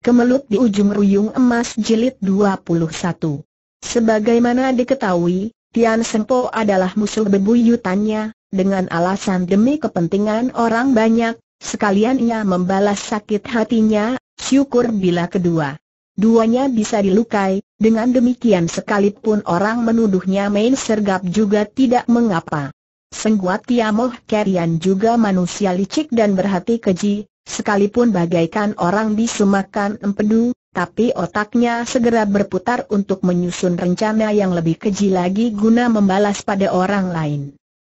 Kemelut di ujung ruyung emas jilid 21. Sebagaimana diketahui, Tian Sempo adalah musuh bebuyutannya, dengan alasan demi kepentingan orang banyak, sekalian ia membalas sakit hatinya, syukur bila kedua. Duanya bisa dilukai, dengan demikian sekalipun orang menuduhnya main sergap juga tidak mengapa. Sengguat Tiamoh Kerian juga manusia licik dan berhati keji, Sekalipun bagaikan orang bisu makan empedu, tapi otaknya segera berputar untuk menyusun rencana yang lebih keji lagi guna membalas pada orang lain.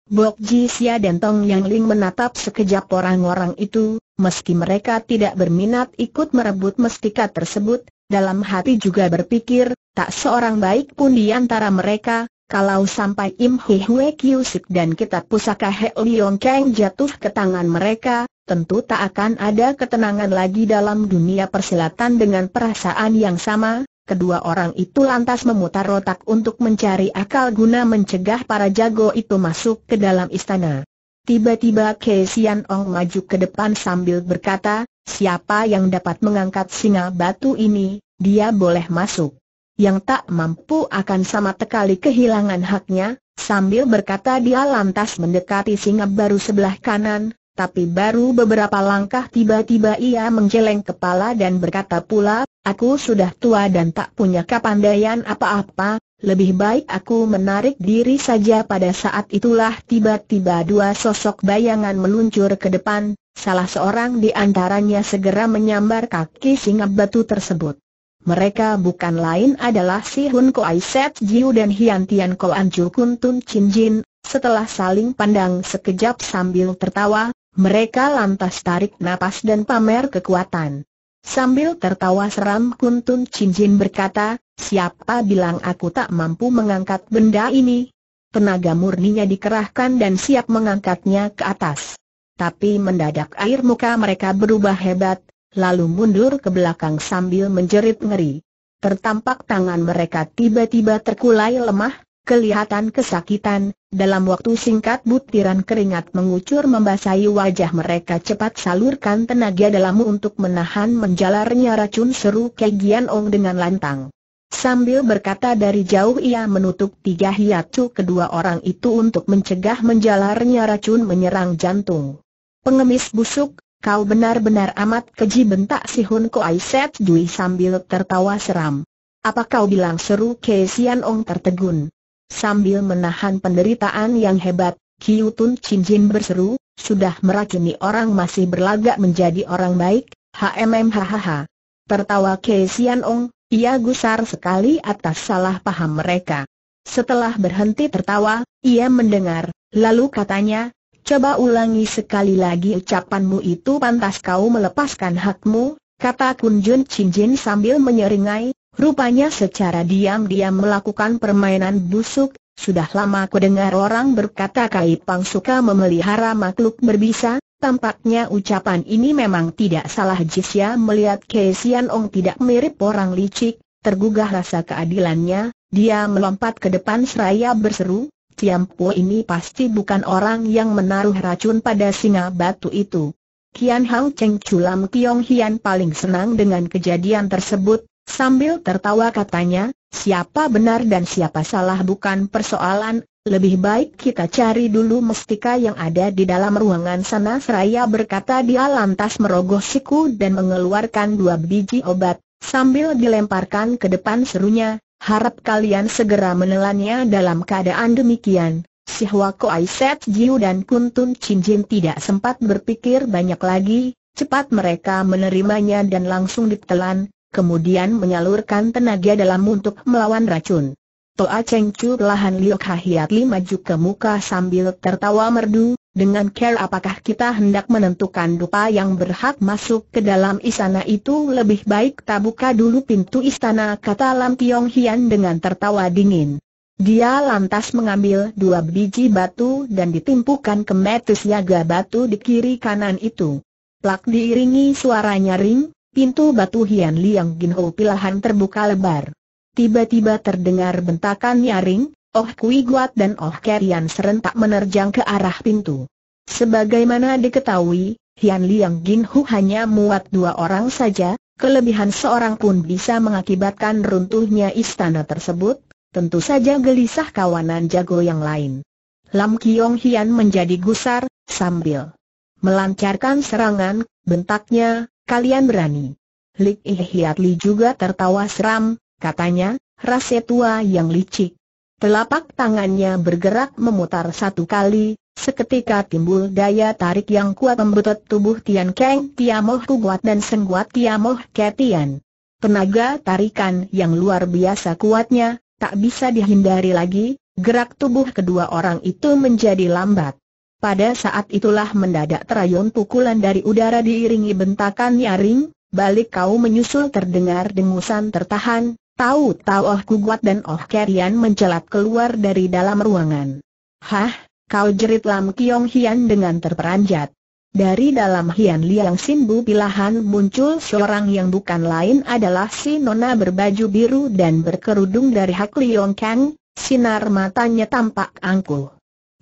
Bok Jisia dan Tong Yang Ling menatap sekejap orang-orang itu, meski mereka tidak berminat ikut merebut mestika tersebut, dalam hati juga berpikir, tak seorang baik pun di antara mereka, kalau sampai Im Hee Hue Kiusik dan kitab pusaka He Liong Kang jatuh ke tangan mereka, tentu tak akan ada ketenangan lagi dalam dunia persilatan dengan perasaan yang sama, kedua orang itu lantas memutar otak untuk mencari akal guna mencegah para jago itu masuk ke dalam istana. Tiba-tiba Ke Sian Ong maju ke depan sambil berkata, siapa yang dapat mengangkat singa batu ini, dia boleh masuk. Yang tak mampu akan sama sekali kehilangan haknya, sambil berkata dia lantas mendekati singa baru sebelah kanan, tapi baru beberapa langkah tiba-tiba ia menjeleng kepala dan berkata pula, aku sudah tua dan tak punya kepandaian apa-apa, lebih baik aku menarik diri saja pada saat itulah tiba-tiba dua sosok bayangan meluncur ke depan, salah seorang di antaranya segera menyambar kaki singa batu tersebut. Mereka bukan lain adalah Si Hun Koai Set Jiu dan Hian Tian Koan Kun Tun Chin Jin, setelah saling pandang sekejap sambil tertawa, mereka lantas tarik napas dan pamer kekuatan. Sambil tertawa seram Kuntun Cincin berkata, siapa bilang aku tak mampu mengangkat benda ini? Tenaga murninya dikerahkan dan siap mengangkatnya ke atas. Tapi mendadak air muka mereka berubah hebat, lalu mundur ke belakang sambil menjerit ngeri. Tertampak tangan mereka tiba-tiba terkulai lemah, kelihatan kesakitan, dalam waktu singkat butiran keringat mengucur membasahi wajah mereka cepat salurkan tenaga dalammu untuk menahan menjalarnya racun seru Kegian Ong dengan lantang. Sambil berkata dari jauh ia menutup tiga hiatu kedua orang itu untuk mencegah menjalarnya racun menyerang jantung. Pengemis busuk, kau benar-benar amat keji bentak si Hun Koai Set Dui sambil tertawa seram. Apa kau bilang seru Kesian Ong tertegun? Sambil menahan penderitaan yang hebat, Kiu Tun Chin Jin berseru, sudah meracuni orang masih berlagak menjadi orang baik, HMM hahaha. Tertawa Kei Sian Ong, ia gusar sekali atas salah paham mereka. Setelah berhenti tertawa, ia mendengar, lalu katanya, Coba ulangi sekali lagi ucapanmu itu pantas kau melepaskan hakmu, kata Kun Jun Chin Jin sambil menyeringai, Rupanya secara diam-diam melakukan permainan busuk, sudah lama ku dengar orang berkata Kai Pang suka memelihara makhluk berbisa, tampaknya ucapan ini memang tidak salah Jisya melihat Kei Sian Ong tidak mirip orang licik, tergugah rasa keadilannya, dia melompat ke depan seraya berseru, Tiampu ini pasti bukan orang yang menaruh racun pada singa batu itu. Kian Hang Cheng Chulam Kiong Hian paling senang dengan kejadian tersebut, Sambil tertawa katanya, siapa benar dan siapa salah bukan persoalan, lebih baik kita cari dulu mestika yang ada di dalam ruangan sana Seraya berkata dia lantas merogoh siku dan mengeluarkan dua biji obat, sambil dilemparkan ke depan serunya, harap kalian segera menelannya dalam keadaan demikian. Si Hwa Koai Set Jiu dan Kuntun Chin tidak sempat berpikir banyak lagi, cepat mereka menerimanya dan langsung ditelan, kemudian menyalurkan tenaga dalam untuk melawan racun. Toa Cheng Chu perlahan Liok Li maju ke muka sambil tertawa merdu, dengan care apakah kita hendak menentukan dupa yang berhak masuk ke dalam istana itu lebih baik tabuka dulu pintu istana kata Lam Tiong Hian dengan tertawa dingin. Dia lantas mengambil dua biji batu dan ditimpukan ke metus yaga batu di kiri kanan itu. Plak diiringi suaranya ring pintu batu Hian Liang Ginho pilahan terbuka lebar. Tiba-tiba terdengar bentakan nyaring, Oh Kui Guat dan Oh Kerian serentak menerjang ke arah pintu. Sebagaimana diketahui, Hian Liang Ginhu hanya muat dua orang saja, kelebihan seorang pun bisa mengakibatkan runtuhnya istana tersebut, tentu saja gelisah kawanan jago yang lain. Lam Kiong Hian menjadi gusar, sambil melancarkan serangan, bentaknya, kalian berani. Lik Ihiat Li juga tertawa seram, katanya, rase tua yang licik. Telapak tangannya bergerak memutar satu kali, seketika timbul daya tarik yang kuat membetot tubuh Tian Keng Tiamoh Kuat dan Sengguat Tiamoh Ketian. Tenaga tarikan yang luar biasa kuatnya, tak bisa dihindari lagi, gerak tubuh kedua orang itu menjadi lambat. Pada saat itulah mendadak terayun pukulan dari udara diiringi bentakan nyaring, balik kau menyusul terdengar dengusan tertahan, tahu-tahu Oh Kuguat dan Oh Kerian mencelat keluar dari dalam ruangan. Hah, kau jerit Lam Kiong Hian dengan terperanjat. Dari dalam Hian Liang Sinbu pilahan muncul seorang yang bukan lain adalah si nona berbaju biru dan berkerudung dari Hak Liong Kang, sinar matanya tampak angkuh.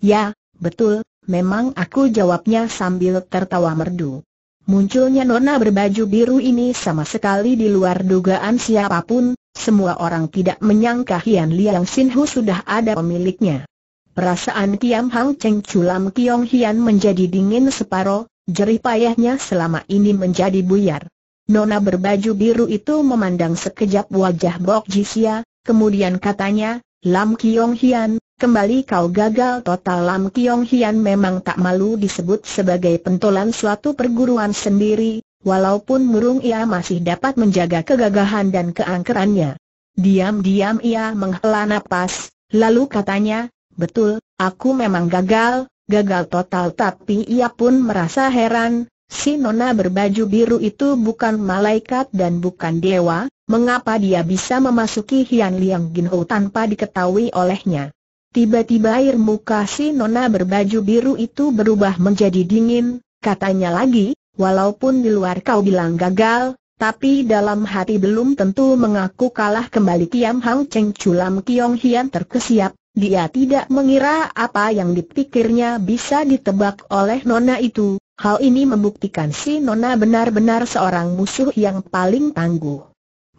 Ya, betul, Memang aku jawabnya sambil tertawa merdu. Munculnya nona berbaju biru ini sama sekali di luar dugaan siapapun, semua orang tidak menyangka Hian Liang Sinhu sudah ada pemiliknya. Perasaan Kiam Hang Cheng Chulam Kiong Hian menjadi dingin separo, jerih payahnya selama ini menjadi buyar. Nona berbaju biru itu memandang sekejap wajah Bok Jisia, kemudian katanya, Lam Kiong Hian, Kembali kau gagal total Lam Kiong Hian memang tak malu disebut sebagai pentolan suatu perguruan sendiri, walaupun murung ia masih dapat menjaga kegagahan dan keangkerannya. Diam-diam ia menghela napas, lalu katanya, betul, aku memang gagal, gagal total tapi ia pun merasa heran, si nona berbaju biru itu bukan malaikat dan bukan dewa, mengapa dia bisa memasuki Hian Liang Ginho tanpa diketahui olehnya. Tiba-tiba air muka si nona berbaju biru itu berubah menjadi dingin, katanya lagi, walaupun di luar kau bilang gagal, tapi dalam hati belum tentu mengaku kalah kembali Kiam Hang Cheng Chulam Kiong Hian terkesiap, dia tidak mengira apa yang dipikirnya bisa ditebak oleh Nona itu, hal ini membuktikan si Nona benar-benar seorang musuh yang paling tangguh.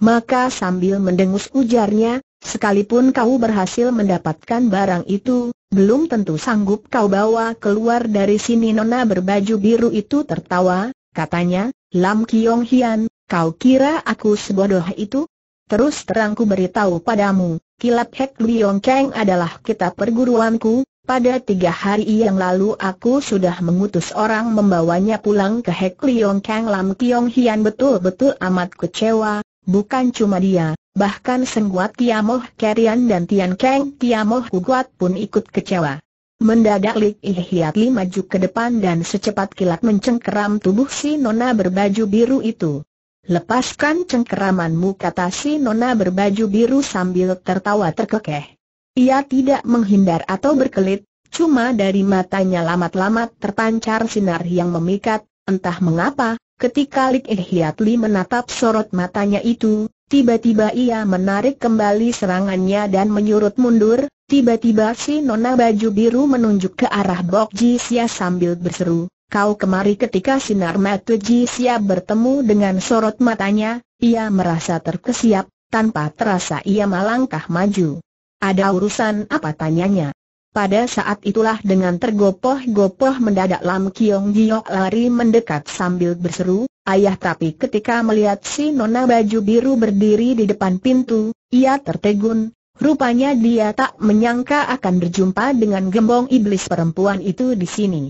Maka sambil mendengus ujarnya, Sekalipun kau berhasil mendapatkan barang itu, belum tentu sanggup kau bawa keluar dari sini Nona berbaju biru itu tertawa, katanya, Lam Kiong Hian, kau kira aku sebodoh itu? Terus terang terangku beritahu padamu, kilap Hek Liong Kang adalah kitab perguruanku, pada tiga hari yang lalu aku sudah mengutus orang membawanya pulang ke Hek Liong Kang Lam Kiong Hian betul-betul amat kecewa, bukan cuma dia, bahkan sengguat Tiamoh Kerian dan Tian Keng Tiamoh Kuat pun ikut kecewa. Mendadak Lik Hiat Li maju ke depan dan secepat kilat mencengkeram tubuh si nona berbaju biru itu. Lepaskan cengkeramanmu kata si nona berbaju biru sambil tertawa terkekeh. Ia tidak menghindar atau berkelit, cuma dari matanya lamat-lamat terpancar sinar yang memikat, entah mengapa, Ketika Lik Hiatli menatap sorot matanya itu, tiba-tiba ia menarik kembali serangannya dan menyurut mundur, tiba-tiba si nona baju biru menunjuk ke arah Bok Ji Sia sambil berseru, kau kemari ketika sinar mata Ji Sia bertemu dengan sorot matanya, ia merasa terkesiap, tanpa terasa ia melangkah maju. Ada urusan apa tanyanya? Pada saat itulah dengan tergopoh-gopoh mendadak Lam Kiong Giok lari mendekat sambil berseru, Ayah tapi ketika melihat si Nona baju biru berdiri di depan pintu, ia tertegun, Rupanya dia tak menyangka akan berjumpa dengan gembong iblis perempuan itu di sini.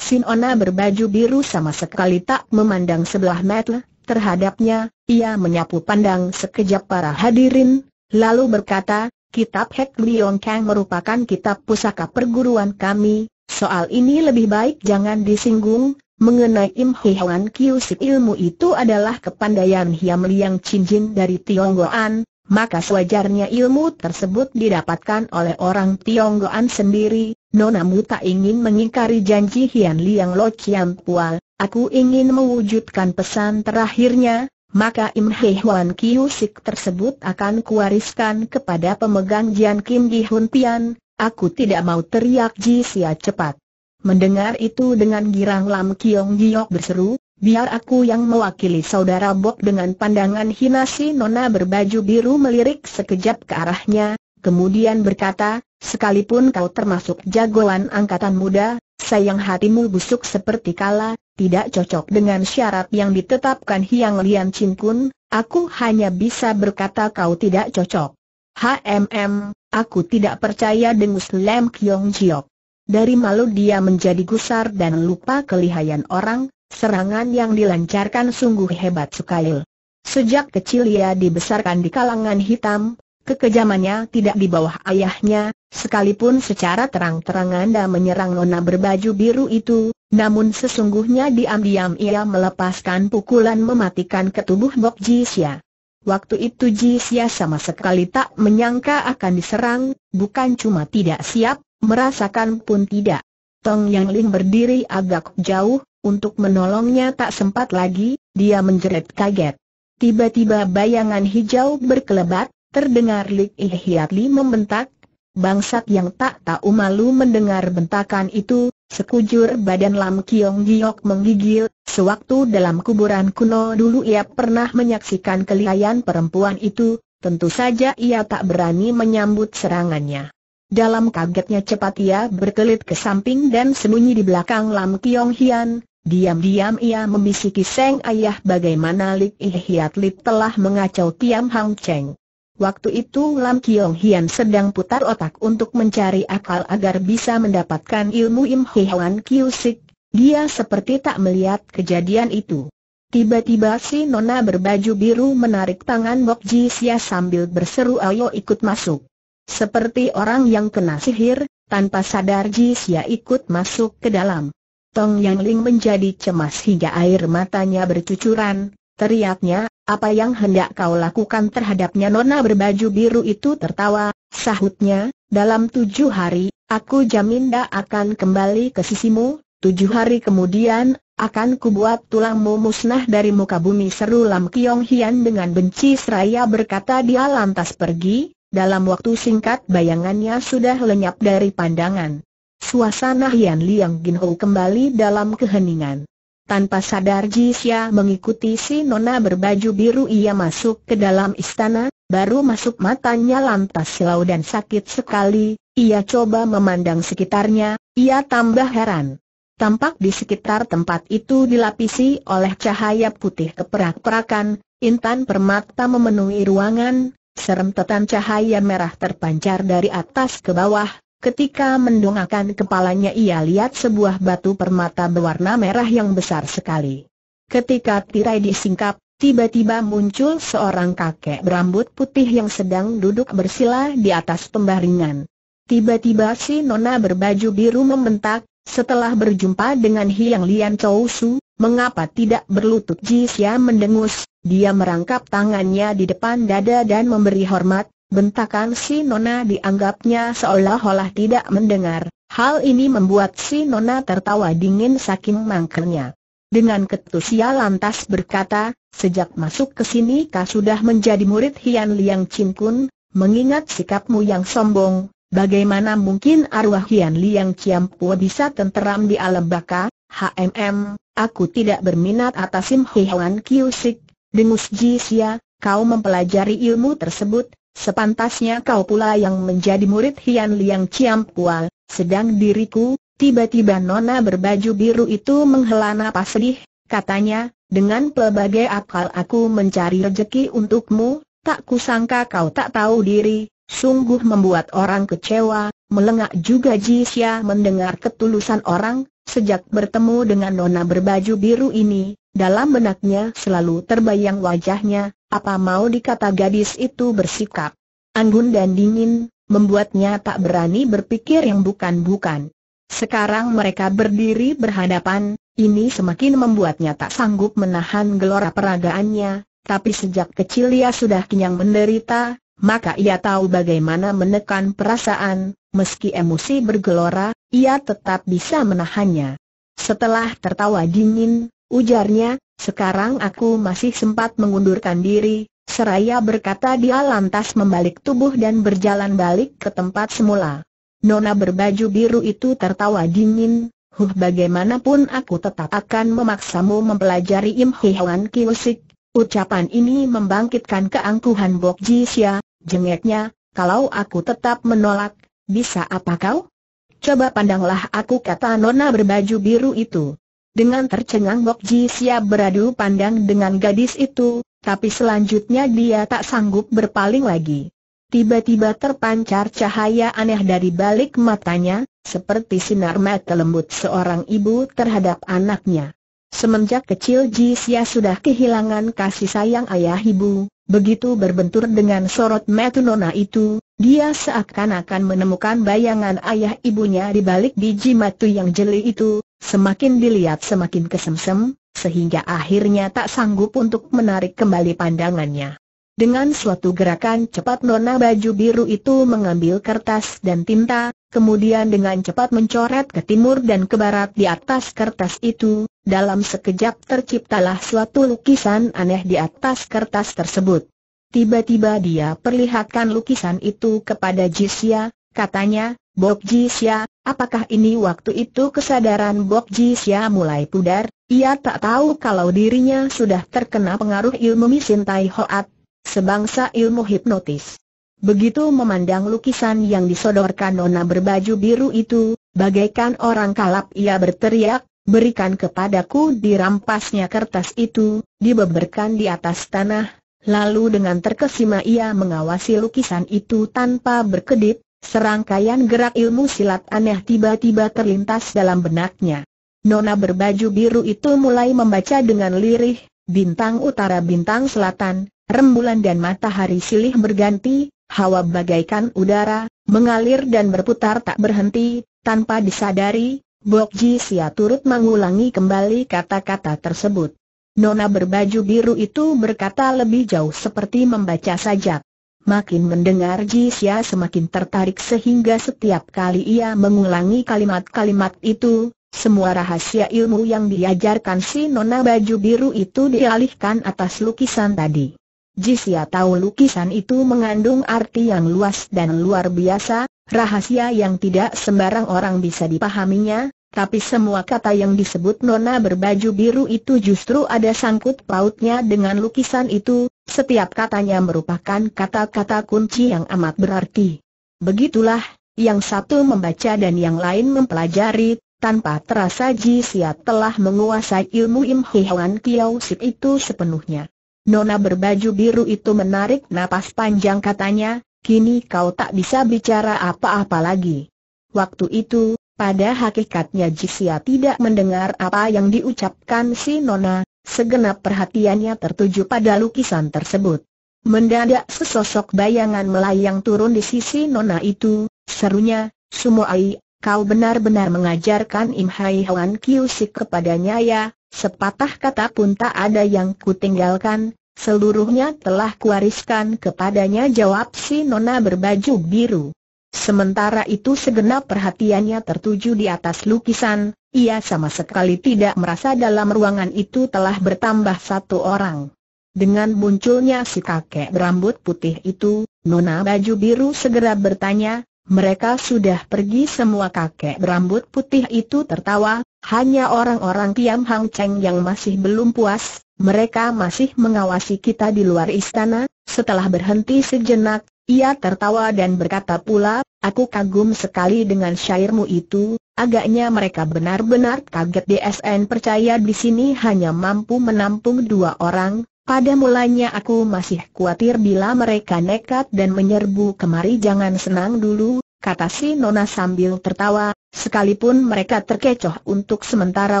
Si Nona berbaju biru sama sekali tak memandang sebelah mata terhadapnya, ia menyapu pandang sekejap para hadirin, lalu berkata, Kitab Hek Liong Kang merupakan kitab pusaka perguruan kami, soal ini lebih baik jangan disinggung, mengenai Im Kiu Kiusip ilmu itu adalah kepandaian Hiam Liang Jin dari Tionggoan, maka sewajarnya ilmu tersebut didapatkan oleh orang Tionggoan sendiri, Nonamu tak ingin mengingkari janji Hian Liang Lo Chiam Pual, aku ingin mewujudkan pesan terakhirnya, maka Im Hei Huan Sik tersebut akan kuwariskan kepada pemegang Jian Kim Gi Hun pian. aku tidak mau teriak Ji Sia cepat. Mendengar itu dengan girang Lam Kiong Giok berseru, biar aku yang mewakili saudara Bok dengan pandangan hina si Nona berbaju biru melirik sekejap ke arahnya, kemudian berkata, sekalipun kau termasuk jagoan angkatan muda, sayang hatimu busuk seperti kala, tidak cocok dengan syarat yang ditetapkan Hiang Lian Chin Kun, aku hanya bisa berkata kau tidak cocok. HMM, aku tidak percaya dengan Lem Kyong Jiok. Dari malu dia menjadi gusar dan lupa kelihayan orang, serangan yang dilancarkan sungguh hebat sekali. Sejak kecil ia dibesarkan di kalangan hitam, kekejamannya tidak di bawah ayahnya, sekalipun secara terang-terangan dia menyerang nona berbaju biru itu, namun sesungguhnya diam-diam ia melepaskan pukulan mematikan ke tubuh Bok Jisya. Waktu itu Jisya sama sekali tak menyangka akan diserang, bukan cuma tidak siap, merasakan pun tidak. Tong Yang Ling berdiri agak jauh, untuk menolongnya tak sempat lagi, dia menjerit kaget. Tiba-tiba bayangan hijau berkelebat, terdengar Lik Ihiat Li membentak, Bangsat yang tak tahu malu mendengar bentakan itu, sekujur badan Lam Kiong Giok menggigil, sewaktu dalam kuburan kuno dulu ia pernah menyaksikan kelihayan perempuan itu, tentu saja ia tak berani menyambut serangannya. Dalam kagetnya cepat ia berkelit ke samping dan sembunyi di belakang Lam Kiong Hian, diam-diam ia membisiki Seng Ayah bagaimana Lik Ihiat Lip telah mengacau Tiam Hang Cheng. Waktu itu Lam Kiong Hian sedang putar otak untuk mencari akal agar bisa mendapatkan ilmu Im Hian Kiusik, dia seperti tak melihat kejadian itu. Tiba-tiba si Nona berbaju biru menarik tangan Bok Ji Sia sambil berseru ayo ikut masuk. Seperti orang yang kena sihir, tanpa sadar Ji Sia ikut masuk ke dalam. Tong Yang Ling menjadi cemas hingga air matanya bercucuran, Teriaknya, apa yang hendak kau lakukan terhadapnya nona berbaju biru itu tertawa, sahutnya, dalam tujuh hari, aku jamin dah akan kembali ke sisimu, tujuh hari kemudian, akan kubuat tulangmu musnah dari muka bumi seru Lam Kiong Hian dengan benci seraya berkata dia lantas pergi, dalam waktu singkat bayangannya sudah lenyap dari pandangan. Suasana Hian Liang Ginho kembali dalam keheningan. Tanpa sadar Jisya mengikuti si nona berbaju biru ia masuk ke dalam istana, baru masuk matanya lantas silau dan sakit sekali, ia coba memandang sekitarnya, ia tambah heran. Tampak di sekitar tempat itu dilapisi oleh cahaya putih keperak-perakan, intan permata memenuhi ruangan, serem tetan cahaya merah terpancar dari atas ke bawah, Ketika mendongakkan kepalanya ia lihat sebuah batu permata berwarna merah yang besar sekali. Ketika tirai disingkap, tiba-tiba muncul seorang kakek berambut putih yang sedang duduk bersila di atas pembaringan. Tiba-tiba si Nona berbaju biru membentak, setelah berjumpa dengan Hiang Lian Chou Su, mengapa tidak berlutut Ji Xia mendengus, dia merangkap tangannya di depan dada dan memberi hormat, Bentakan si Nona dianggapnya seolah-olah tidak mendengar. Hal ini membuat si Nona tertawa dingin saking mangkernya. Dengan ketusia lantas berkata, sejak masuk ke sini kau sudah menjadi murid Hian Liang Chin Kun, mengingat sikapmu yang sombong, bagaimana mungkin arwah Hian Liang Chiam Pua bisa tenteram di alam baka? HMM, aku tidak berminat atas Sim Kiu Kiusik, dengus Ji Sia, kau mempelajari ilmu tersebut, Sepantasnya kau pula yang menjadi murid Hian Liang Chiam Pua, sedang diriku, tiba-tiba nona berbaju biru itu menghela napas sedih, katanya, dengan pelbagai akal aku mencari rejeki untukmu, tak kusangka kau tak tahu diri, sungguh membuat orang kecewa, melengak juga Jisya mendengar ketulusan orang, sejak bertemu dengan nona berbaju biru ini, dalam benaknya selalu terbayang wajahnya, apa mau dikata gadis itu bersikap anggun dan dingin, membuatnya tak berani berpikir yang bukan-bukan. Sekarang mereka berdiri berhadapan, ini semakin membuatnya tak sanggup menahan gelora peragaannya, tapi sejak kecil ia sudah kenyang menderita, maka ia tahu bagaimana menekan perasaan, meski emosi bergelora, ia tetap bisa menahannya. Setelah tertawa dingin, ujarnya, sekarang aku masih sempat mengundurkan diri, seraya berkata dia lantas membalik tubuh dan berjalan balik ke tempat semula. Nona berbaju biru itu tertawa dingin, Huh bagaimanapun aku tetap akan memaksamu mempelajari Im Hiwan Kiusik. Ucapan ini membangkitkan keangkuhan Bok Jisya, jengeknya, kalau aku tetap menolak, bisa apa kau? Coba pandanglah aku kata nona berbaju biru itu. Dengan tercengang Bok Ji siap beradu pandang dengan gadis itu, tapi selanjutnya dia tak sanggup berpaling lagi. Tiba-tiba terpancar cahaya aneh dari balik matanya, seperti sinar mata lembut seorang ibu terhadap anaknya. Semenjak kecil Sia sudah kehilangan kasih sayang ayah ibu, begitu berbentur dengan sorot mata nona itu, dia seakan-akan menemukan bayangan ayah ibunya di balik biji matu yang jeli itu, Semakin dilihat semakin kesemsem, sehingga akhirnya tak sanggup untuk menarik kembali pandangannya. Dengan suatu gerakan cepat nona baju biru itu mengambil kertas dan tinta, kemudian dengan cepat mencoret ke timur dan ke barat di atas kertas itu, dalam sekejap terciptalah suatu lukisan aneh di atas kertas tersebut. Tiba-tiba dia perlihatkan lukisan itu kepada Jisya, katanya, Bok Xia, apakah ini waktu itu kesadaran Bok Xia mulai pudar? Ia tak tahu kalau dirinya sudah terkena pengaruh ilmu Misin Tai Hoat, sebangsa ilmu hipnotis. Begitu memandang lukisan yang disodorkan nona berbaju biru itu, bagaikan orang kalap ia berteriak, berikan kepadaku dirampasnya kertas itu, dibeberkan di atas tanah, lalu dengan terkesima ia mengawasi lukisan itu tanpa berkedip, Serangkaian gerak ilmu silat aneh tiba-tiba terlintas dalam benaknya. Nona berbaju biru itu mulai membaca dengan lirih, bintang utara bintang selatan, rembulan dan matahari silih berganti, hawa bagaikan udara, mengalir dan berputar tak berhenti, tanpa disadari, Bok Ji Sia turut mengulangi kembali kata-kata tersebut. Nona berbaju biru itu berkata lebih jauh seperti membaca sajak. Makin mendengar Jisya semakin tertarik sehingga setiap kali ia mengulangi kalimat-kalimat itu, semua rahasia ilmu yang diajarkan si Nona Baju Biru itu dialihkan atas lukisan tadi. Jisya tahu lukisan itu mengandung arti yang luas dan luar biasa, rahasia yang tidak sembarang orang bisa dipahaminya, tapi semua kata yang disebut nona berbaju biru itu justru ada sangkut pautnya dengan lukisan itu, setiap katanya merupakan kata-kata kunci yang amat berarti. Begitulah, yang satu membaca dan yang lain mempelajari, tanpa terasa Ji Siat telah menguasai ilmu Im Hiwan Kiao Sip itu sepenuhnya. Nona berbaju biru itu menarik napas panjang katanya, kini kau tak bisa bicara apa-apa lagi. Waktu itu, pada hakikatnya Jisia tidak mendengar apa yang diucapkan si Nona, segenap perhatiannya tertuju pada lukisan tersebut. Mendadak sesosok bayangan melayang turun di sisi Nona itu, serunya, Sumoai, kau benar-benar mengajarkan Im Hai Hwan Kiusik kepadanya ya, sepatah kata pun tak ada yang kutinggalkan, seluruhnya telah kuwariskan kepadanya jawab si Nona berbaju biru. Sementara itu segenap perhatiannya tertuju di atas lukisan, ia sama sekali tidak merasa dalam ruangan itu telah bertambah satu orang. Dengan munculnya si kakek berambut putih itu, Nona Baju Biru segera bertanya, mereka sudah pergi semua kakek berambut putih itu tertawa, hanya orang-orang Tiam Hang Cheng yang masih belum puas, mereka masih mengawasi kita di luar istana, setelah berhenti sejenak, ia tertawa dan berkata pula, aku kagum sekali dengan syairmu itu, agaknya mereka benar-benar kaget DSN percaya di sini hanya mampu menampung dua orang, pada mulanya aku masih khawatir bila mereka nekat dan menyerbu kemari jangan senang dulu, kata si Nona sambil tertawa, sekalipun mereka terkecoh untuk sementara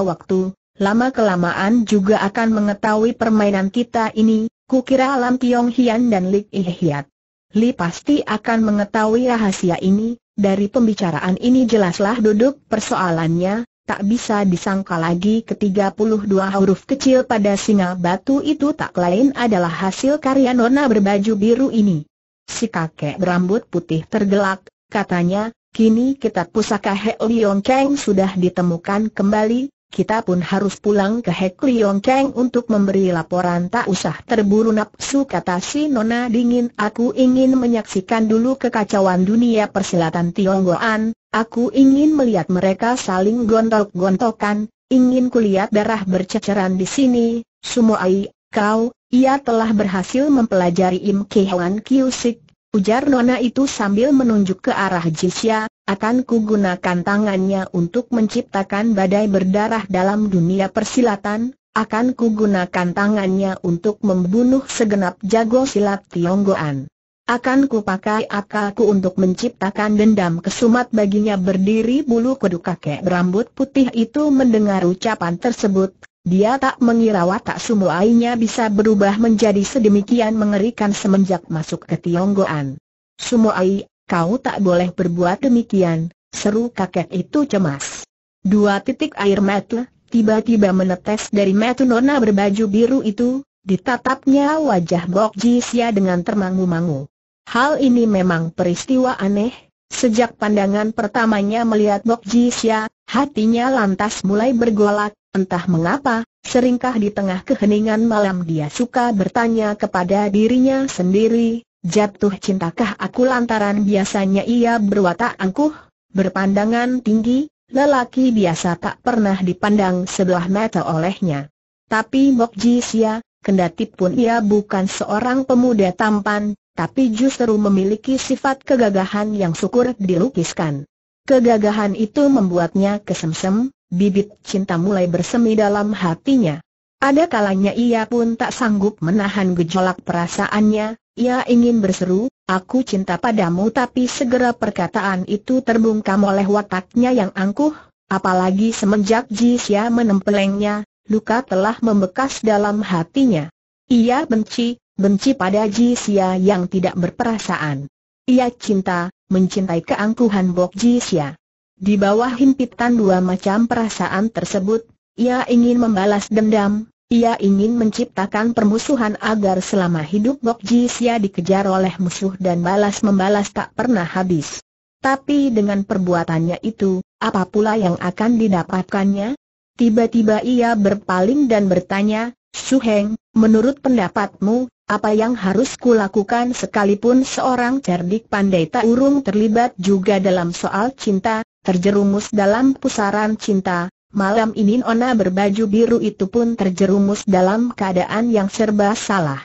waktu, lama-kelamaan juga akan mengetahui permainan kita ini, kukira Lam Tiong Hian dan Lik Ihiat. Li pasti akan mengetahui rahasia ini, dari pembicaraan ini jelaslah duduk persoalannya, tak bisa disangka lagi ketiga puluh dua huruf kecil pada singa batu itu tak lain adalah hasil karya nona berbaju biru ini. Si kakek berambut putih tergelak, katanya, kini kitab pusaka He Liong Cheng sudah ditemukan kembali, kita pun harus pulang ke Hek Liong Kang untuk memberi laporan tak usah terburu nafsu kata si Nona dingin aku ingin menyaksikan dulu kekacauan dunia persilatan Tionggoan, aku ingin melihat mereka saling gontok-gontokan, ingin kulihat darah berceceran di sini, Sumoai, kau, ia telah berhasil mempelajari Im Kehuan Kiusik, ujar Nona itu sambil menunjuk ke arah Jisya, akan kugunakan tangannya untuk menciptakan badai berdarah dalam dunia persilatan, akan kugunakan tangannya untuk membunuh segenap jago silat Tionggoan. Akan kupakai akalku untuk menciptakan dendam kesumat baginya berdiri bulu kuduk kakek berambut putih itu mendengar ucapan tersebut. Dia tak mengira watak Ainya bisa berubah menjadi sedemikian mengerikan semenjak masuk ke Tionggoan. Sumuai Kau tak boleh berbuat demikian, seru kakek itu cemas. Dua titik air mata tiba-tiba menetes dari mata nona berbaju biru itu, ditatapnya wajah Bok Jisia dengan termangu-mangu. Hal ini memang peristiwa aneh, sejak pandangan pertamanya melihat Bok Jisia, hatinya lantas mulai bergolak, entah mengapa, seringkah di tengah keheningan malam dia suka bertanya kepada dirinya sendiri, Jatuh cintakah aku lantaran biasanya ia berwatak angkuh, berpandangan tinggi, lelaki biasa tak pernah dipandang sebelah mata olehnya. Tapi Mok Ji Sia, kendati pun ia bukan seorang pemuda tampan, tapi justru memiliki sifat kegagahan yang syukur dilukiskan. Kegagahan itu membuatnya kesemsem, bibit cinta mulai bersemi dalam hatinya. Ada kalanya ia pun tak sanggup menahan gejolak perasaannya, ia ingin berseru, aku cinta padamu tapi segera perkataan itu terbungkam oleh wataknya yang angkuh, apalagi semenjak Jisya menempelengnya, luka telah membekas dalam hatinya. Ia benci, benci pada Jisya yang tidak berperasaan. Ia cinta, mencintai keangkuhan Bok Jisya. Di bawah himpitan dua macam perasaan tersebut, ia ingin membalas dendam, ia ingin menciptakan permusuhan agar selama hidup Bok sia dikejar oleh musuh dan balas-membalas tak pernah habis. Tapi dengan perbuatannya itu, apa pula yang akan didapatkannya? Tiba-tiba ia berpaling dan bertanya, Su Heng, menurut pendapatmu, apa yang harus kulakukan sekalipun seorang cerdik pandai tak urung terlibat juga dalam soal cinta, terjerumus dalam pusaran cinta, Malam ini Ona berbaju biru itu pun terjerumus dalam keadaan yang serba salah.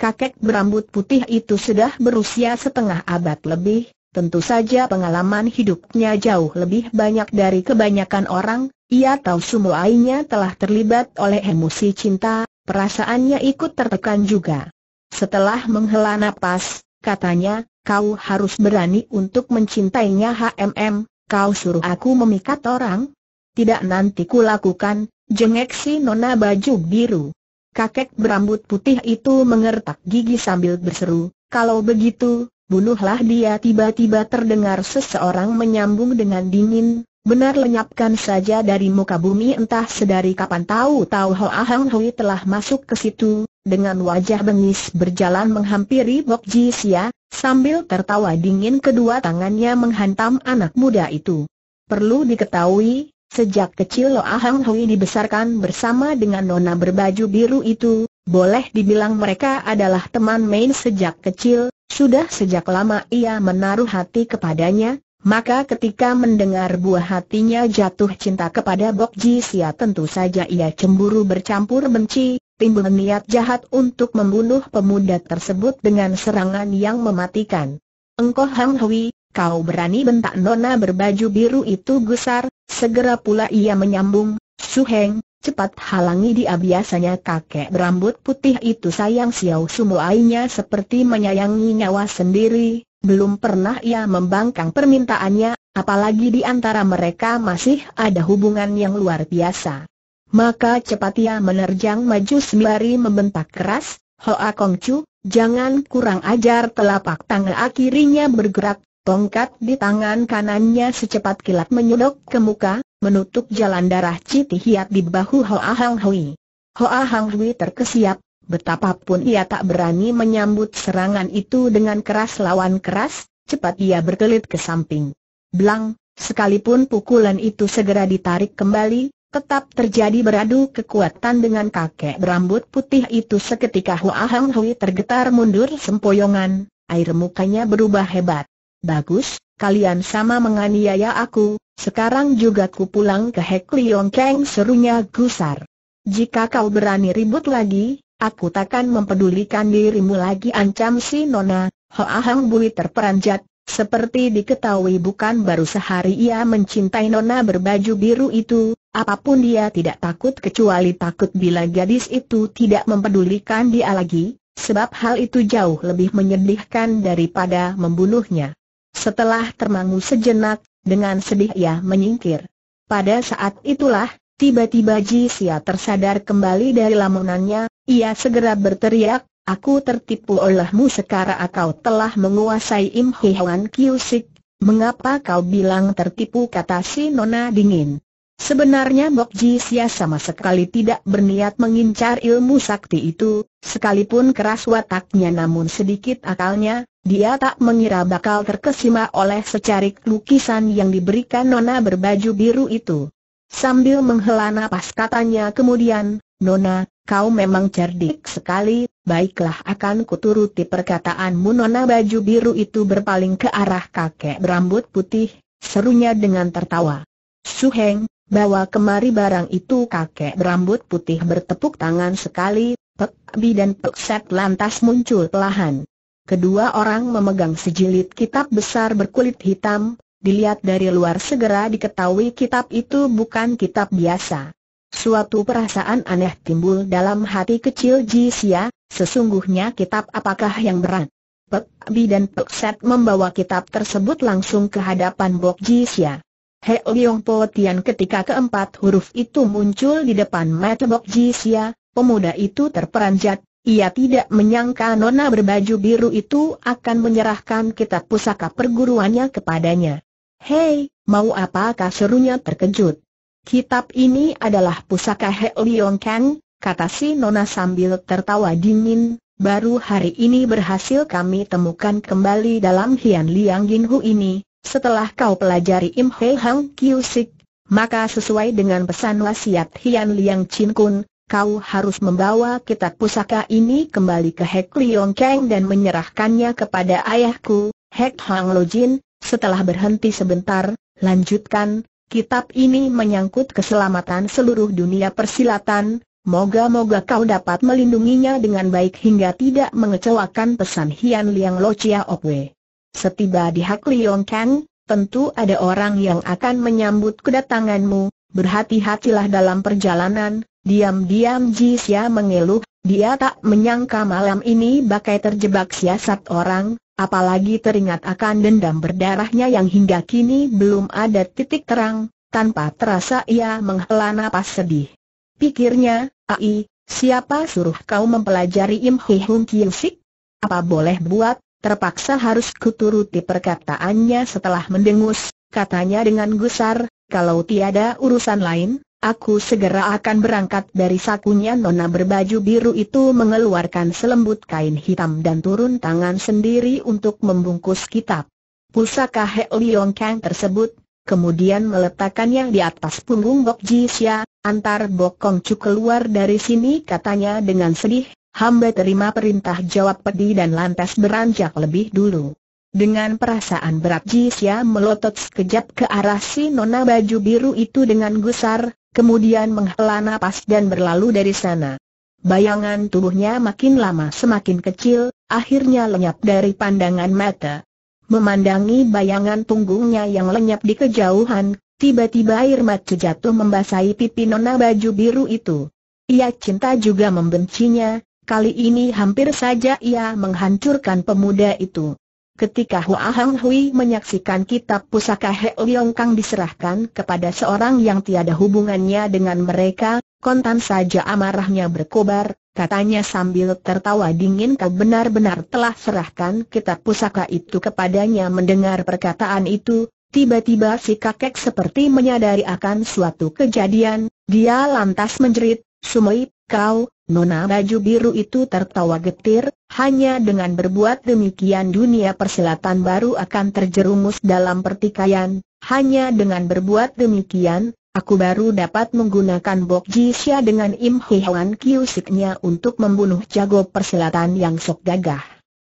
Kakek berambut putih itu sudah berusia setengah abad lebih, tentu saja pengalaman hidupnya jauh lebih banyak dari kebanyakan orang, ia tahu semuanya telah terlibat oleh emosi cinta, perasaannya ikut tertekan juga. Setelah menghela napas, katanya, kau harus berani untuk mencintainya HMM, kau suruh aku memikat orang, tidak nanti kulakukan, jengek si nona baju biru. Kakek berambut putih itu mengertak gigi sambil berseru, kalau begitu, bunuhlah dia tiba-tiba terdengar seseorang menyambung dengan dingin, benar lenyapkan saja dari muka bumi entah sedari kapan tahu-tahu Ho Ahang Hui telah masuk ke situ, dengan wajah bengis berjalan menghampiri Bok Ji Sia, sambil tertawa dingin kedua tangannya menghantam anak muda itu. Perlu diketahui, Sejak kecil Lo Ahang Hui dibesarkan bersama dengan nona berbaju biru itu, boleh dibilang mereka adalah teman main sejak kecil, sudah sejak lama ia menaruh hati kepadanya, maka ketika mendengar buah hatinya jatuh cinta kepada Bok Ji Sia tentu saja ia cemburu bercampur benci, timbul niat jahat untuk membunuh pemuda tersebut dengan serangan yang mematikan. Engkau Hang Hui, kau berani bentak nona berbaju biru itu gusar, Segera pula ia menyambung, Suheng, cepat halangi dia biasanya kakek berambut putih itu sayang Xiao Sumuainya seperti menyayangi nyawa sendiri, belum pernah ia membangkang permintaannya, apalagi di antara mereka masih ada hubungan yang luar biasa. Maka cepat ia menerjang maju sembari membentak keras, Hoa Chu, jangan kurang ajar telapak tangan akhirnya bergerak Tongkat di tangan kanannya secepat kilat menyodok ke muka, menutup jalan darah Citi Hiat di bahu Hoa Hang Hui. Hoa Hang Hui terkesiap, betapapun ia tak berani menyambut serangan itu dengan keras lawan keras, cepat ia berkelit ke samping. Blang, sekalipun pukulan itu segera ditarik kembali, tetap terjadi beradu kekuatan dengan kakek berambut putih itu seketika Hoa Hang Hui tergetar mundur sempoyongan, air mukanya berubah hebat. Bagus, kalian sama menganiaya aku, sekarang juga ku pulang ke Hek Liong Kang serunya gusar. Jika kau berani ribut lagi, aku takkan mempedulikan dirimu lagi ancam si Nona, Hoa Hang Bui terperanjat, seperti diketahui bukan baru sehari ia mencintai Nona berbaju biru itu, apapun dia tidak takut kecuali takut bila gadis itu tidak mempedulikan dia lagi, sebab hal itu jauh lebih menyedihkan daripada membunuhnya. Setelah termangu sejenak, dengan sedih ia menyingkir. Pada saat itulah, tiba-tiba Jisya tersadar kembali dari lamunannya, ia segera berteriak, Aku tertipu olehmu sekarang kau telah menguasai Im Hwan Kiusik, mengapa kau bilang tertipu kata si Nona dingin. Sebenarnya Bok Ji Sia sama sekali tidak berniat mengincar ilmu sakti itu, sekalipun keras wataknya namun sedikit akalnya, dia tak mengira bakal terkesima oleh secarik lukisan yang diberikan Nona berbaju biru itu. Sambil menghela napas katanya kemudian, Nona, kau memang cerdik sekali, baiklah akan kuturuti perkataanmu Nona baju biru itu berpaling ke arah kakek berambut putih, serunya dengan tertawa. Suheng, Bawa kemari barang itu kakek berambut putih bertepuk tangan sekali, Pek Bi dan Pek Set lantas muncul pelahan. Kedua orang memegang sejilid kitab besar berkulit hitam, dilihat dari luar segera diketahui kitab itu bukan kitab biasa. Suatu perasaan aneh timbul dalam hati kecil Jisia, sesungguhnya kitab apakah yang berat? Pek Bi dan Pek Set membawa kitab tersebut langsung ke hadapan Bok Jisia. He Leong Po Tian ketika keempat huruf itu muncul di depan mata Bok Jisia, pemuda itu terperanjat, ia tidak menyangka nona berbaju biru itu akan menyerahkan kitab pusaka perguruannya kepadanya. Hei, mau apa? serunya terkejut? Kitab ini adalah pusaka He Leong Kang, kata si nona sambil tertawa dingin, baru hari ini berhasil kami temukan kembali dalam Hian Liang Hu ini, setelah kau pelajari Im Hei Hang Sik, maka sesuai dengan pesan wasiat Hian Liang Chin Kun, kau harus membawa kitab pusaka ini kembali ke Hek Liong Kang dan menyerahkannya kepada ayahku, Hek Hang Lo Jin. Setelah berhenti sebentar, lanjutkan, kitab ini menyangkut keselamatan seluruh dunia persilatan, moga-moga kau dapat melindunginya dengan baik hingga tidak mengecewakan pesan Hian Liang Lo Chia Opwe. Setiba di Hak Leong Kang, tentu ada orang yang akan menyambut kedatanganmu, berhati-hatilah dalam perjalanan, diam-diam Ji Xia mengeluh, dia tak menyangka malam ini bakai terjebak siasat orang, apalagi teringat akan dendam berdarahnya yang hingga kini belum ada titik terang, tanpa terasa ia menghela napas sedih. Pikirnya, Ai, siapa suruh kau mempelajari Im Hee Hung Kiyosik? Apa boleh buat, Terpaksa harus kuturuti perkataannya setelah mendengus, katanya dengan gusar, kalau tiada urusan lain, aku segera akan berangkat dari sakunya nona berbaju biru itu mengeluarkan selembut kain hitam dan turun tangan sendiri untuk membungkus kitab. Pusaka He Liong Kang tersebut, kemudian meletakkannya di atas punggung Bok Ji Xia, antar Bok Kong Chu keluar dari sini katanya dengan sedih, hamba terima perintah jawab pedi dan lantas beranjak lebih dulu. Dengan perasaan berat Jisya melotot sekejap ke arah si nona baju biru itu dengan gusar, kemudian menghela napas dan berlalu dari sana. Bayangan tubuhnya makin lama semakin kecil, akhirnya lenyap dari pandangan mata. Memandangi bayangan punggungnya yang lenyap di kejauhan, tiba-tiba air mata jatuh membasahi pipi nona baju biru itu. Ia cinta juga membencinya, Kali ini hampir saja ia menghancurkan pemuda itu. Ketika Hua Hang Hui menyaksikan kitab pusaka He Liong Kang diserahkan kepada seorang yang tiada hubungannya dengan mereka, kontan saja amarahnya berkobar, katanya sambil tertawa dingin kau benar-benar telah serahkan kitab pusaka itu kepadanya mendengar perkataan itu, tiba-tiba si kakek seperti menyadari akan suatu kejadian, dia lantas menjerit, Sumoi, kau, Nona baju biru itu tertawa getir, hanya dengan berbuat demikian dunia persilatan baru akan terjerumus dalam pertikaian, hanya dengan berbuat demikian, aku baru dapat menggunakan Bok Jisya dengan Im Hewan Kiusiknya untuk membunuh jago persilatan yang sok gagah.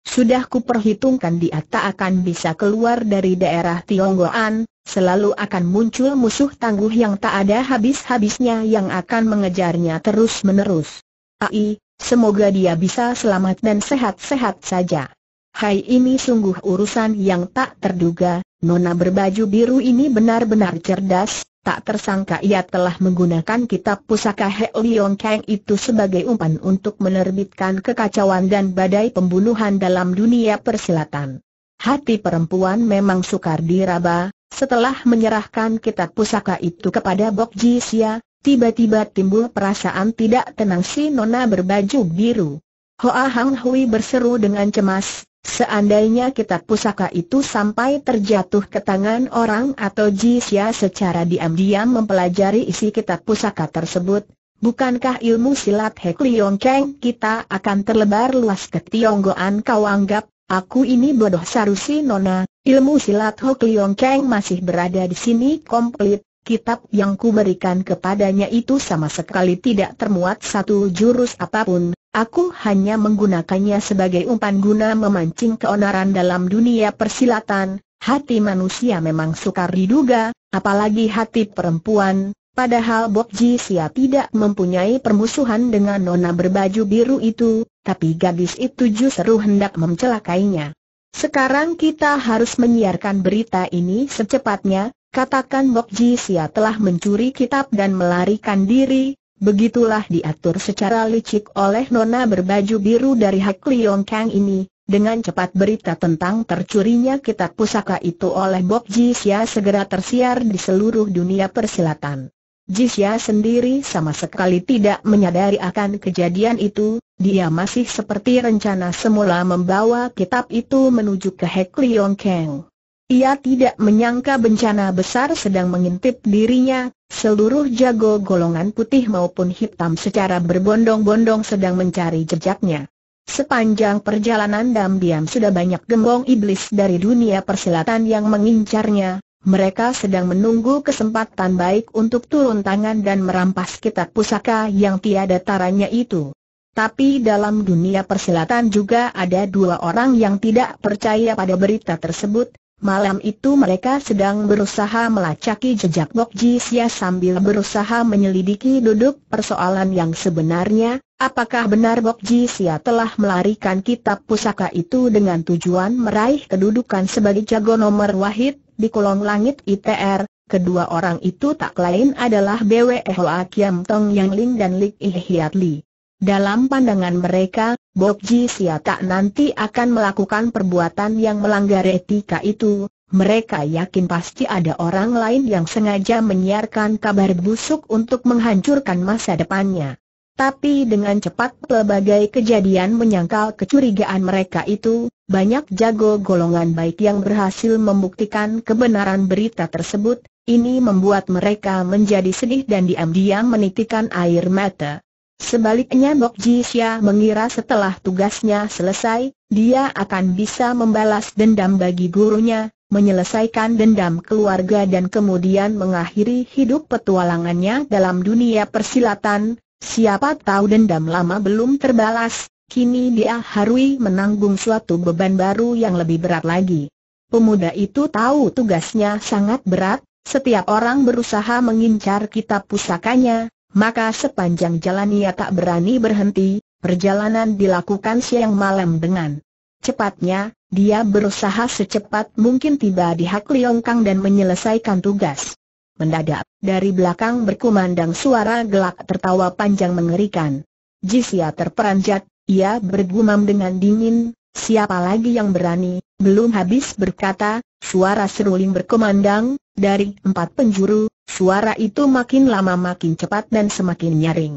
Sudah kuperhitungkan dia tak akan bisa keluar dari daerah Tionggoan, selalu akan muncul musuh tangguh yang tak ada habis-habisnya yang akan mengejarnya terus-menerus. Ai, semoga dia bisa selamat dan sehat-sehat saja. Hai ini sungguh urusan yang tak terduga, Nona berbaju biru ini benar-benar cerdas, tak tersangka ia telah menggunakan kitab pusaka He Leong Kang itu sebagai umpan untuk menerbitkan kekacauan dan badai pembunuhan dalam dunia persilatan. Hati perempuan memang sukar diraba, setelah menyerahkan kitab pusaka itu kepada Bok Ji Sia, Tiba-tiba timbul perasaan tidak tenang si Nona berbaju biru. Hoa Hang Hui berseru dengan cemas, seandainya kitab pusaka itu sampai terjatuh ke tangan orang atau jisya secara diam-diam mempelajari isi kitab pusaka tersebut, bukankah ilmu silat Hek Liong Cheng kita akan terlebar luas ke Tionggoan kau anggap, aku ini bodoh sarusi Nona, ilmu silat Hek Liong Cheng masih berada di sini komplit Kitab yang kuberikan kepadanya itu sama sekali tidak termuat satu jurus apapun, aku hanya menggunakannya sebagai umpan guna memancing keonaran dalam dunia persilatan, hati manusia memang sukar diduga, apalagi hati perempuan, Padahal Bob siap tidak mempunyai permusuhan dengan nona berbaju biru itu, tapi gadis itu justru hendak mencelakainya. Sekarang kita harus menyiarkan berita ini secepatnya, Katakan Bok Ji Sia telah mencuri kitab dan melarikan diri, begitulah diatur secara licik oleh nona berbaju biru dari Hak Liong Kang ini. Dengan cepat berita tentang tercurinya kitab pusaka itu oleh Bok Ji Sia segera tersiar di seluruh dunia persilatan. Jisya sendiri sama sekali tidak menyadari akan kejadian itu, dia masih seperti rencana semula membawa kitab itu menuju ke Hek Leong Kang. Ia tidak menyangka bencana besar sedang mengintip dirinya, seluruh jago golongan putih maupun hitam secara berbondong-bondong sedang mencari jejaknya. Sepanjang perjalanan diam-diam sudah banyak gembong iblis dari dunia perselatan yang mengincarnya, mereka sedang menunggu kesempatan baik untuk turun tangan dan merampas kitab pusaka yang tiada taranya itu. Tapi dalam dunia perselatan juga ada dua orang yang tidak percaya pada berita tersebut, Malam itu mereka sedang berusaha melacaki jejak Bok Ji Sia sambil berusaha menyelidiki duduk persoalan yang sebenarnya, apakah benar Bok Ji Sia telah melarikan kitab pusaka itu dengan tujuan meraih kedudukan sebagai jago nomor wahid di kolong langit ITR. Kedua orang itu tak lain adalah Bwe Hoa Kiam Tong Yang Ling dan Lik Ihiat Li. Dalam pandangan mereka, Bok Ji sia tak nanti akan melakukan perbuatan yang melanggar etika itu, mereka yakin pasti ada orang lain yang sengaja menyiarkan kabar busuk untuk menghancurkan masa depannya. Tapi dengan cepat pelbagai kejadian menyangkal kecurigaan mereka itu, banyak jago golongan baik yang berhasil membuktikan kebenaran berita tersebut, ini membuat mereka menjadi sedih dan diam-diam menitikan air mata. Sebaliknya Bok Jisya mengira setelah tugasnya selesai, dia akan bisa membalas dendam bagi gurunya, menyelesaikan dendam keluarga dan kemudian mengakhiri hidup petualangannya dalam dunia persilatan, siapa tahu dendam lama belum terbalas, kini dia harus menanggung suatu beban baru yang lebih berat lagi. Pemuda itu tahu tugasnya sangat berat, setiap orang berusaha mengincar kitab pusakanya, maka sepanjang jalan ia tak berani berhenti, perjalanan dilakukan siang malam dengan cepatnya, dia berusaha secepat mungkin tiba di Hak Liong Kang dan menyelesaikan tugas. Mendadak, dari belakang berkumandang suara gelak tertawa panjang mengerikan. Jisia terperanjat, ia bergumam dengan dingin, siapa lagi yang berani, belum habis berkata, suara seruling berkumandang, dari empat penjuru, Suara itu makin lama makin cepat dan semakin nyaring.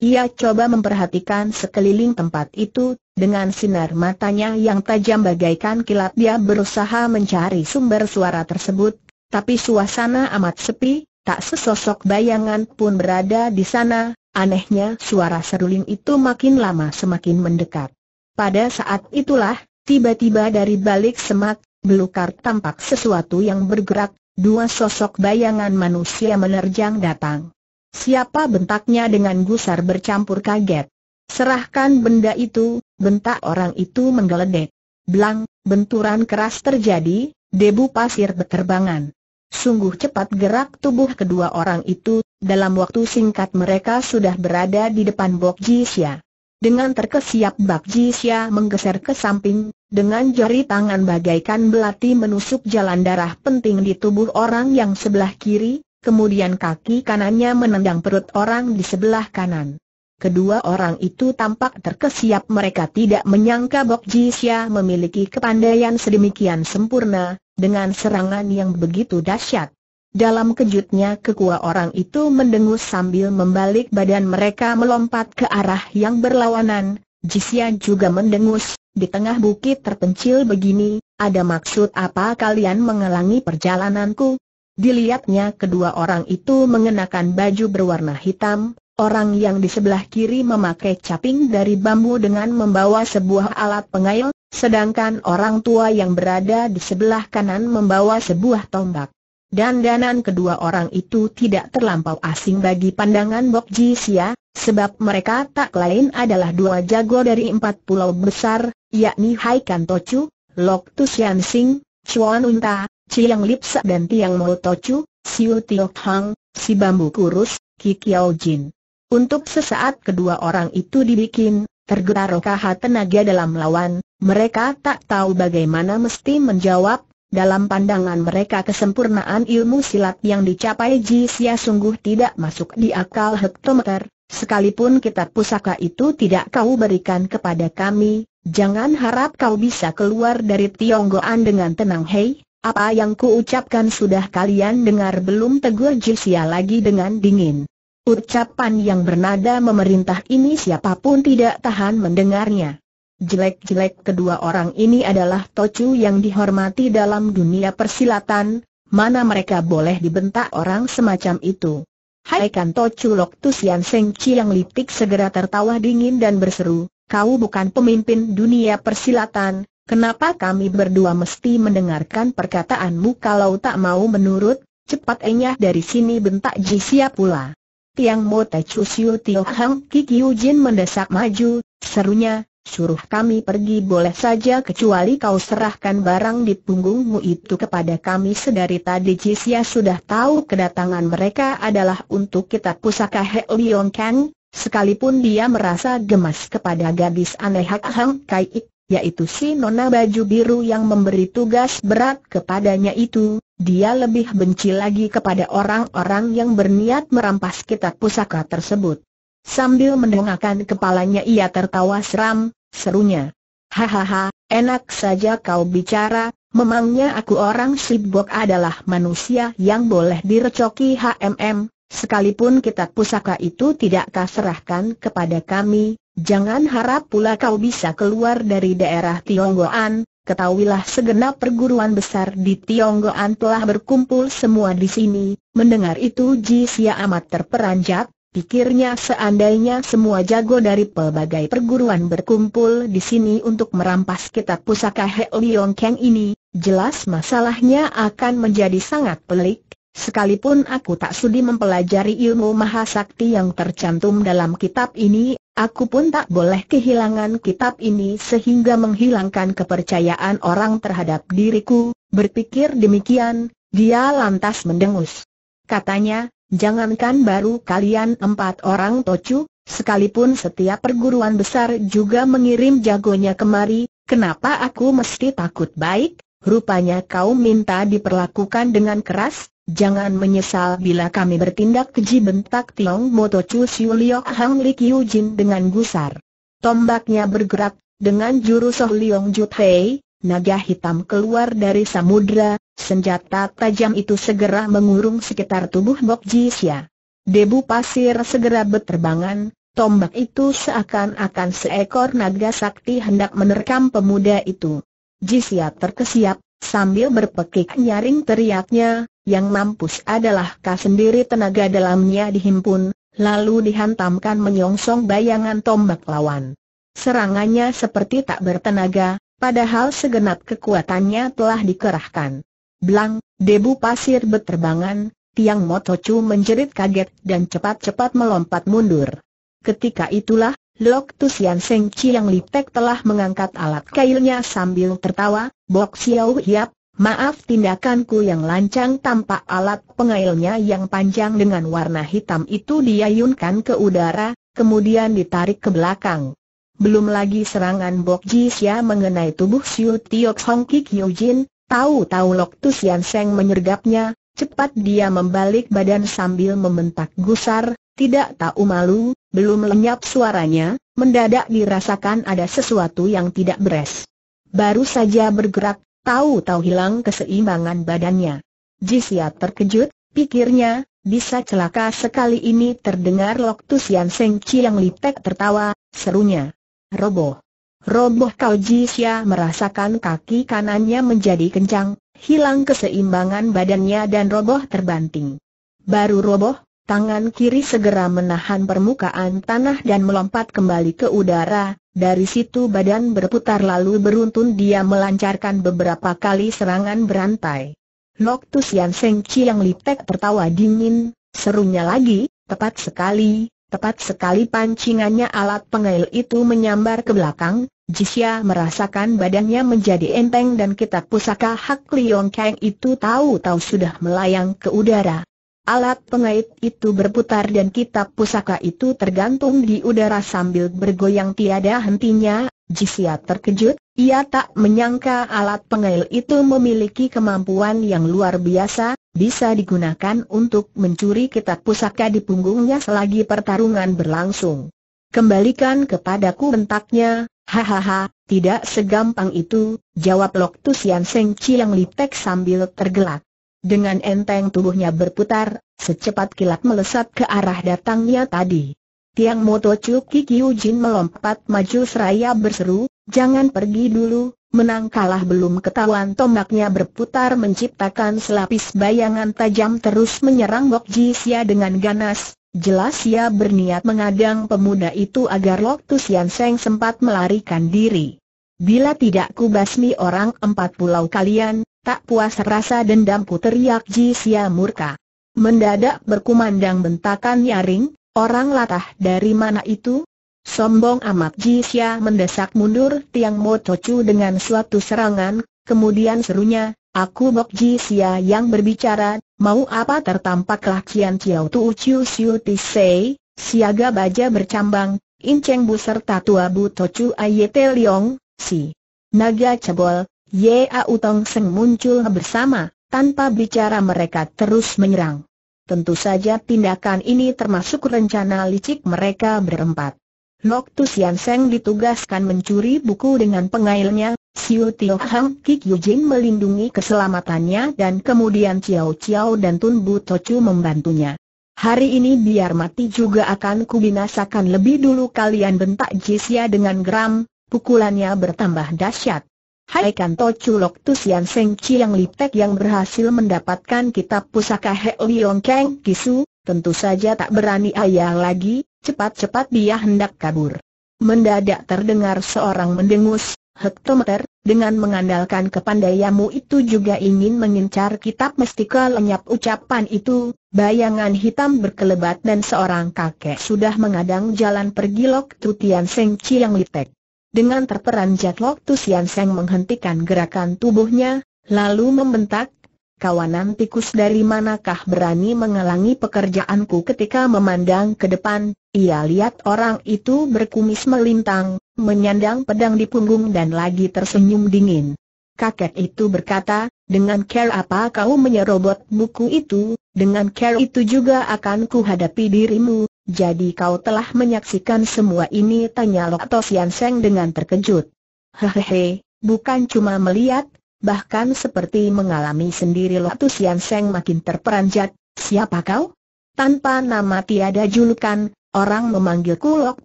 Ia coba memperhatikan sekeliling tempat itu, dengan sinar matanya yang tajam bagaikan kilat dia berusaha mencari sumber suara tersebut, tapi suasana amat sepi, tak sesosok bayangan pun berada di sana, anehnya suara seruling itu makin lama semakin mendekat. Pada saat itulah, tiba-tiba dari balik semak, belukar tampak sesuatu yang bergerak, Dua sosok bayangan manusia menerjang datang. Siapa bentaknya dengan gusar bercampur kaget. Serahkan benda itu, bentak orang itu menggeledek. Blang, benturan keras terjadi, debu pasir berterbangan. Sungguh cepat gerak tubuh kedua orang itu, dalam waktu singkat mereka sudah berada di depan Bok Jisya. Dengan terkesiap Bak Jisya menggeser ke samping, dengan jari tangan bagaikan belati menusuk jalan darah penting di tubuh orang yang sebelah kiri, kemudian kaki kanannya menendang perut orang di sebelah kanan. Kedua orang itu tampak terkesiap mereka tidak menyangka Bok Jisya memiliki kepandaian sedemikian sempurna, dengan serangan yang begitu dahsyat. Dalam kejutnya kedua orang itu mendengus sambil membalik badan mereka melompat ke arah yang berlawanan, Jisian juga mendengus, di tengah bukit terpencil begini, ada maksud apa kalian mengelangi perjalananku? Dilihatnya kedua orang itu mengenakan baju berwarna hitam, orang yang di sebelah kiri memakai caping dari bambu dengan membawa sebuah alat pengail, sedangkan orang tua yang berada di sebelah kanan membawa sebuah tombak. Dandanan kedua orang itu tidak terlampau asing bagi pandangan Bok Ji Sia, sebab mereka tak lain adalah dua jago dari empat pulau besar, yakni Hai Kan Tochu, Lok Tu Sian Sing, Chuan Unta, Chiang Sa dan Tiang Mo Tochu, Siu Tiok Hang, Si Bambu Kurus, Ki Kiao Jin. Untuk sesaat kedua orang itu dibikin, tergetar kaha tenaga dalam lawan, mereka tak tahu bagaimana mesti menjawab, dalam pandangan mereka kesempurnaan ilmu silat yang dicapai Jisya sungguh tidak masuk di akal hektometer, sekalipun kitab pusaka itu tidak kau berikan kepada kami, jangan harap kau bisa keluar dari Tionggoan dengan tenang hei, apa yang kuucapkan sudah kalian dengar belum tegur Jisya lagi dengan dingin. Ucapan yang bernada memerintah ini siapapun tidak tahan mendengarnya. Jelek-jelek kedua orang ini adalah tocu yang dihormati dalam dunia persilatan, mana mereka boleh dibentak orang semacam itu. Hai kan tocu Lok Yang Seng yang litik segera tertawa dingin dan berseru, kau bukan pemimpin dunia persilatan, kenapa kami berdua mesti mendengarkan perkataanmu kalau tak mau menurut, cepat enyah dari sini bentak Jisia pula. Tiang Mo Te Chu Siu Tio Hang Ki Kiu Jin mendesak maju, serunya, suruh kami pergi boleh saja kecuali kau serahkan barang di punggungmu itu kepada kami sedari tadi Jisya sudah tahu kedatangan mereka adalah untuk kitab pusaka He Leong Kang, sekalipun dia merasa gemas kepada gadis aneh Hak Hang Kai Ik, yaitu si nona baju biru yang memberi tugas berat kepadanya itu, dia lebih benci lagi kepada orang-orang yang berniat merampas kitab pusaka tersebut. Sambil mendongakkan kepalanya ia tertawa seram, serunya. Hahaha, enak saja kau bicara, memangnya aku orang sibuk adalah manusia yang boleh direcoki HMM, sekalipun kitab pusaka itu tidak kau serahkan kepada kami, jangan harap pula kau bisa keluar dari daerah Tionggoan, Ketahuilah segenap perguruan besar di Tionggoan telah berkumpul semua di sini. Mendengar itu Ji Sia amat terperanjat, Pikirnya seandainya semua jago dari pelbagai perguruan berkumpul di sini untuk merampas kitab pusaka He Liong Kang ini, jelas masalahnya akan menjadi sangat pelik, sekalipun aku tak sudi mempelajari ilmu mahasakti yang tercantum dalam kitab ini, aku pun tak boleh kehilangan kitab ini sehingga menghilangkan kepercayaan orang terhadap diriku, berpikir demikian, dia lantas mendengus. Katanya, Jangankan baru kalian empat orang tocu, sekalipun setiap perguruan besar juga mengirim jagonya kemari, kenapa aku mesti takut baik? Rupanya kau minta diperlakukan dengan keras, jangan menyesal bila kami bertindak keji bentak Tiong Tocu Siu Liok Hang Li Kiu Jin dengan gusar. Tombaknya bergerak, dengan jurus Oh Liong Jut Hei, naga hitam keluar dari samudra, Senjata tajam itu segera mengurung sekitar tubuh Bok Jisya. Debu pasir segera berterbangan, tombak itu seakan-akan seekor naga sakti hendak menerkam pemuda itu. Jisya terkesiap, sambil berpekik nyaring teriaknya, yang mampus adalah kah sendiri tenaga dalamnya dihimpun, lalu dihantamkan menyongsong bayangan tombak lawan. Serangannya seperti tak bertenaga, padahal segenap kekuatannya telah dikerahkan. Blang, debu pasir berterbangan. tiang motocu menjerit kaget dan cepat-cepat melompat mundur. Ketika itulah, Lok Tusian Seng yang Lipek telah mengangkat alat kailnya sambil tertawa, Bok Xiao Hiap, Maaf tindakanku yang lancang tampak alat pengailnya yang panjang dengan warna hitam itu diayunkan ke udara, kemudian ditarik ke belakang. Belum lagi serangan Bok Jisya mengenai tubuh Siu Tiok Hong Kik Jin, Tahu-tahu Lok Tu Seng menyergapnya, cepat dia membalik badan sambil membentak gusar, tidak tahu malu, belum lenyap suaranya, mendadak dirasakan ada sesuatu yang tidak beres. Baru saja bergerak, tahu-tahu hilang keseimbangan badannya. Jisya terkejut, pikirnya, bisa celaka sekali ini terdengar Lok Tu Sian Seng Chiang Litek tertawa, serunya. Roboh. Roboh Kau Jisya merasakan kaki kanannya menjadi kencang, hilang keseimbangan badannya dan roboh terbanting. Baru roboh, tangan kiri segera menahan permukaan tanah dan melompat kembali ke udara, dari situ badan berputar lalu beruntun dia melancarkan beberapa kali serangan berantai. Loktus Yan Seng yang Litek tertawa dingin, serunya lagi, tepat sekali, Tepat sekali pancingannya alat pengail itu menyambar ke belakang, Jisya merasakan badannya menjadi enteng dan kitab pusaka Hak Liong Kang itu tahu-tahu sudah melayang ke udara. Alat pengait itu berputar dan kitab pusaka itu tergantung di udara sambil bergoyang tiada hentinya. Jisya terkejut, ia tak menyangka alat pengail itu memiliki kemampuan yang luar biasa, bisa digunakan untuk mencuri kitab pusaka di punggungnya selagi pertarungan berlangsung. Kembalikan kepadaku bentaknya, Hahaha, tidak segampang itu, jawab Lok Tusian Seng yang Litek sambil tergelak. Dengan enteng tubuhnya berputar, secepat kilat melesat ke arah datangnya tadi. Tiang Moto Cuki Kiu Jin melompat maju seraya berseru, jangan pergi dulu, menang kalah belum ketahuan tombaknya berputar menciptakan selapis bayangan tajam terus menyerang Bok Ji Sia dengan ganas, Jelas ia berniat mengadang pemuda itu agar Loktu Sian Seng sempat melarikan diri. Bila tidak kubasmi orang empat pulau kalian, tak puas rasa dendamku teriak Ji Sia murka. Mendadak berkumandang bentakan nyaring, orang latah dari mana itu? Sombong amat Ji Sia mendesak mundur Tiang Mo Tocu dengan suatu serangan, kemudian serunya, Aku Bok Ji Sia yang berbicara, mau apa tertampaklah Kian Chiao Tu Uciu Siu Tisei, siaga baja bercambang, Inceng Bu serta Tua Bu Tocu Ayete Leong, si Naga Cebol, U Utong Seng muncul bersama, tanpa bicara mereka terus menyerang. Tentu saja tindakan ini termasuk rencana licik mereka berempat. Lok tu siang Seng ditugaskan mencuri buku dengan pengailnya, Xiu Tio Hang Kik Jin melindungi keselamatannya dan kemudian Ciao Ciao dan Tun Bu Tocu membantunya. Hari ini biar mati juga akan kubinasakan lebih dulu kalian bentak Jisya dengan geram, pukulannya bertambah dahsyat. Hai Kanto Lok Tusian Seng Chi yang liptek yang berhasil mendapatkan kitab pusaka He Liong Keng Kisu, tentu saja tak berani ayah lagi, cepat-cepat dia hendak kabur. Mendadak terdengar seorang mendengus, hektometer, dengan mengandalkan kepandaianmu itu juga ingin mengincar kitab mestika lenyap ucapan itu, bayangan hitam berkelebat dan seorang kakek sudah mengadang jalan pergi Lok Tutian Seng Chiang Litek. Dengan terperanjat Lok Tutian Seng menghentikan gerakan tubuhnya, lalu membentak, kawanan tikus dari manakah berani menghalangi pekerjaanku ketika memandang ke depan, ia lihat orang itu berkumis melintang, menyandang pedang di punggung dan lagi tersenyum dingin. Kakek itu berkata, dengan care apa kau menyerobot buku itu, dengan care itu juga akan kuhadapi dirimu, jadi kau telah menyaksikan semua ini tanya Lok Tosian Seng dengan terkejut. Hehehe, bukan cuma melihat, bahkan seperti mengalami sendiri Lotus Yan Seng makin terperanjat, siapa kau? Tanpa nama tiada julukan, orang memanggilku Lok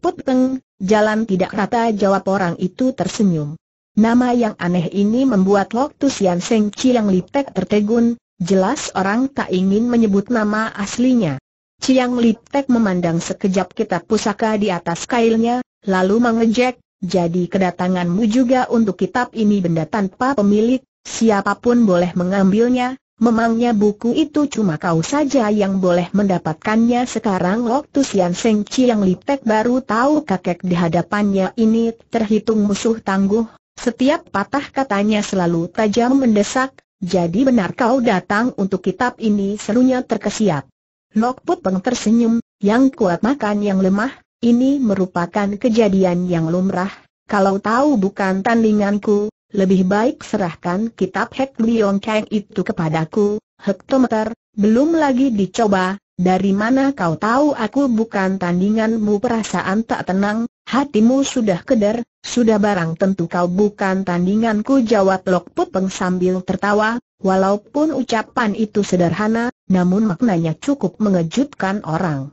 Puteng. jalan tidak rata jawab orang itu tersenyum. Nama yang aneh ini membuat Lok Tusian Seng Chiang Liptek tertegun, jelas orang tak ingin menyebut nama aslinya. Chiang Liptek memandang sekejap kitab pusaka di atas kailnya, lalu mengejek, jadi kedatanganmu juga untuk kitab ini benda tanpa pemilik, Siapapun boleh mengambilnya, memangnya buku itu cuma kau saja yang boleh mendapatkannya sekarang waktu Sian Seng yang Lipek baru tahu kakek di hadapannya ini terhitung musuh tangguh, setiap patah katanya selalu tajam mendesak, jadi benar kau datang untuk kitab ini serunya terkesiap. Lok Put Peng tersenyum, yang kuat makan yang lemah, ini merupakan kejadian yang lumrah, kalau tahu bukan tandinganku, lebih baik serahkan kitab Hek Liong Kang itu kepadaku, hektometer, belum lagi dicoba, dari mana kau tahu aku bukan tandinganmu perasaan tak tenang, hatimu sudah keder, sudah barang tentu kau bukan tandinganku jawab Lok Pupeng sambil tertawa, walaupun ucapan itu sederhana, namun maknanya cukup mengejutkan orang.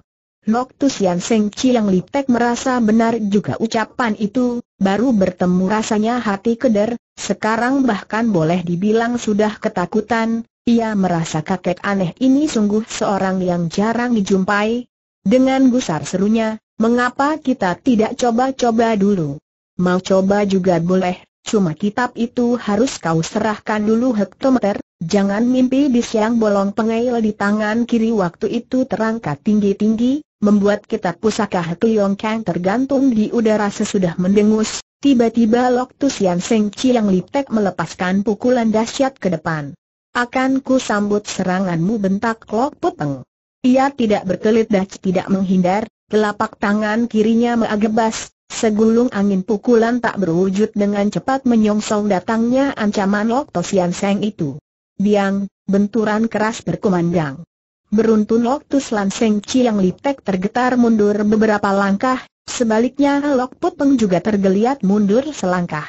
Lok Tusian Seng yang Lipek merasa benar juga ucapan itu, baru bertemu rasanya hati keder, sekarang bahkan boleh dibilang sudah ketakutan, ia merasa kakek aneh ini sungguh seorang yang jarang dijumpai. Dengan gusar serunya, mengapa kita tidak coba-coba dulu? Mau coba juga boleh, cuma kitab itu harus kau serahkan dulu hektometer, Jangan mimpi di siang bolong pengail di tangan kiri waktu itu terangkat tinggi-tinggi, membuat kitab pusaka Hatu Kang tergantung di udara sesudah mendengus, tiba-tiba Lok Tu Sian Seng Chiang Liptek melepaskan pukulan dahsyat ke depan. Akan ku sambut seranganmu bentak Lok Puteng. Ia tidak berkelit dan tidak menghindar, telapak tangan kirinya meagebas. Segulung angin pukulan tak berwujud dengan cepat menyongsong datangnya ancaman Lok Tosian Seng itu biang, benturan keras berkumandang. Beruntun Loktus Lanseng Chiang Litek tergetar mundur beberapa langkah, sebaliknya Lok Put Peng juga tergeliat mundur selangkah.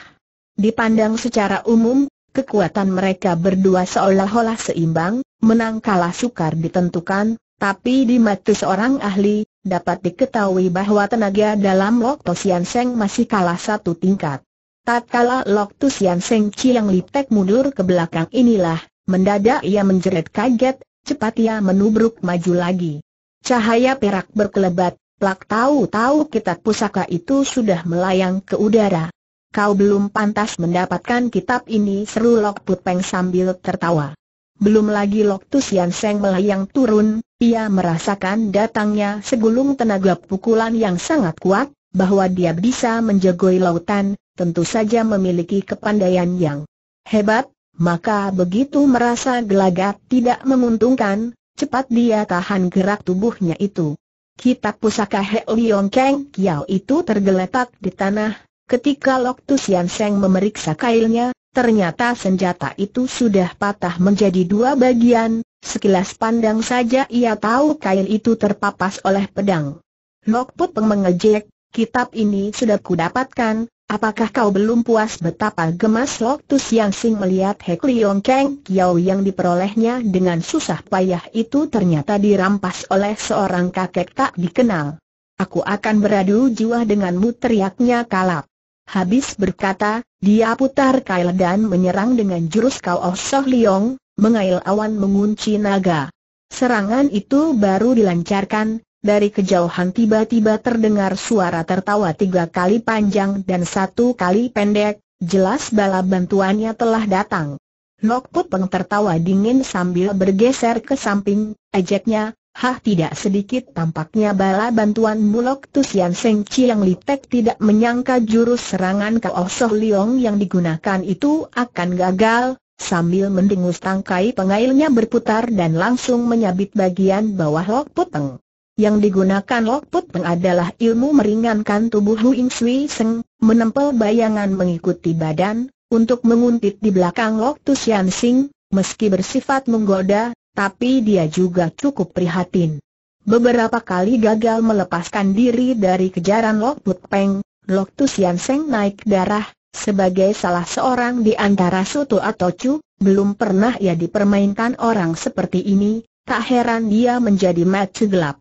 Dipandang secara umum, kekuatan mereka berdua seolah-olah seimbang, menang kalah sukar ditentukan, tapi di mata seorang ahli, dapat diketahui bahwa tenaga dalam Lok Lan Seng masih kalah satu tingkat. Tatkala Lok Lan Seng Chiang Litek mundur ke belakang inilah, Mendadak ia menjerit kaget, cepat ia menubruk maju lagi. Cahaya perak berkelebat, plak tahu-tahu kitab pusaka itu sudah melayang ke udara. Kau belum pantas mendapatkan kitab ini seru Lok Put sambil tertawa. Belum lagi Lok Tusian Seng melayang turun, ia merasakan datangnya segulung tenaga pukulan yang sangat kuat, bahwa dia bisa menjagoi lautan, tentu saja memiliki kepandaian yang hebat, maka begitu merasa gelagat tidak menguntungkan, cepat dia tahan gerak tubuhnya itu. Kitab pusaka He Liong Keng Kiao itu tergeletak di tanah, ketika Lok Tu Seng memeriksa kailnya, ternyata senjata itu sudah patah menjadi dua bagian, sekilas pandang saja ia tahu kail itu terpapas oleh pedang. Lok Put mengejek, kitab ini sudah kudapatkan, Apakah kau belum puas betapa gemas Lok Tu Siang Sing melihat Hek Leong Kang Kiao yang diperolehnya dengan susah payah itu ternyata dirampas oleh seorang kakek tak dikenal. Aku akan beradu jiwa denganmu teriaknya kalap. Habis berkata, dia putar kail dan menyerang dengan jurus Kau Oh Soh Leong, mengail awan mengunci naga. Serangan itu baru dilancarkan, dari kejauhan tiba-tiba terdengar suara tertawa tiga kali panjang dan satu kali pendek, jelas bala bantuannya telah datang. Nok Peng tertawa dingin sambil bergeser ke samping, ejeknya, Hah tidak sedikit tampaknya bala bantuan Mulok Tusian Seng Chiang Litek tidak menyangka jurus serangan ke Soh Liong yang digunakan itu akan gagal, sambil mendengus tangkai pengailnya berputar dan langsung menyabit bagian bawah Lok Puteng. Yang digunakan Lok Put Peng adalah ilmu meringankan tubuh Huing Sui Seng, menempel bayangan mengikuti badan, untuk menguntit di belakang Lok Tu Sian Sing, meski bersifat menggoda, tapi dia juga cukup prihatin. Beberapa kali gagal melepaskan diri dari kejaran Lok Put Peng, Lok Tu Sian Seng naik darah, sebagai salah seorang di antara Sutu atau Chu, belum pernah ia dipermainkan orang seperti ini, tak heran dia menjadi mati gelap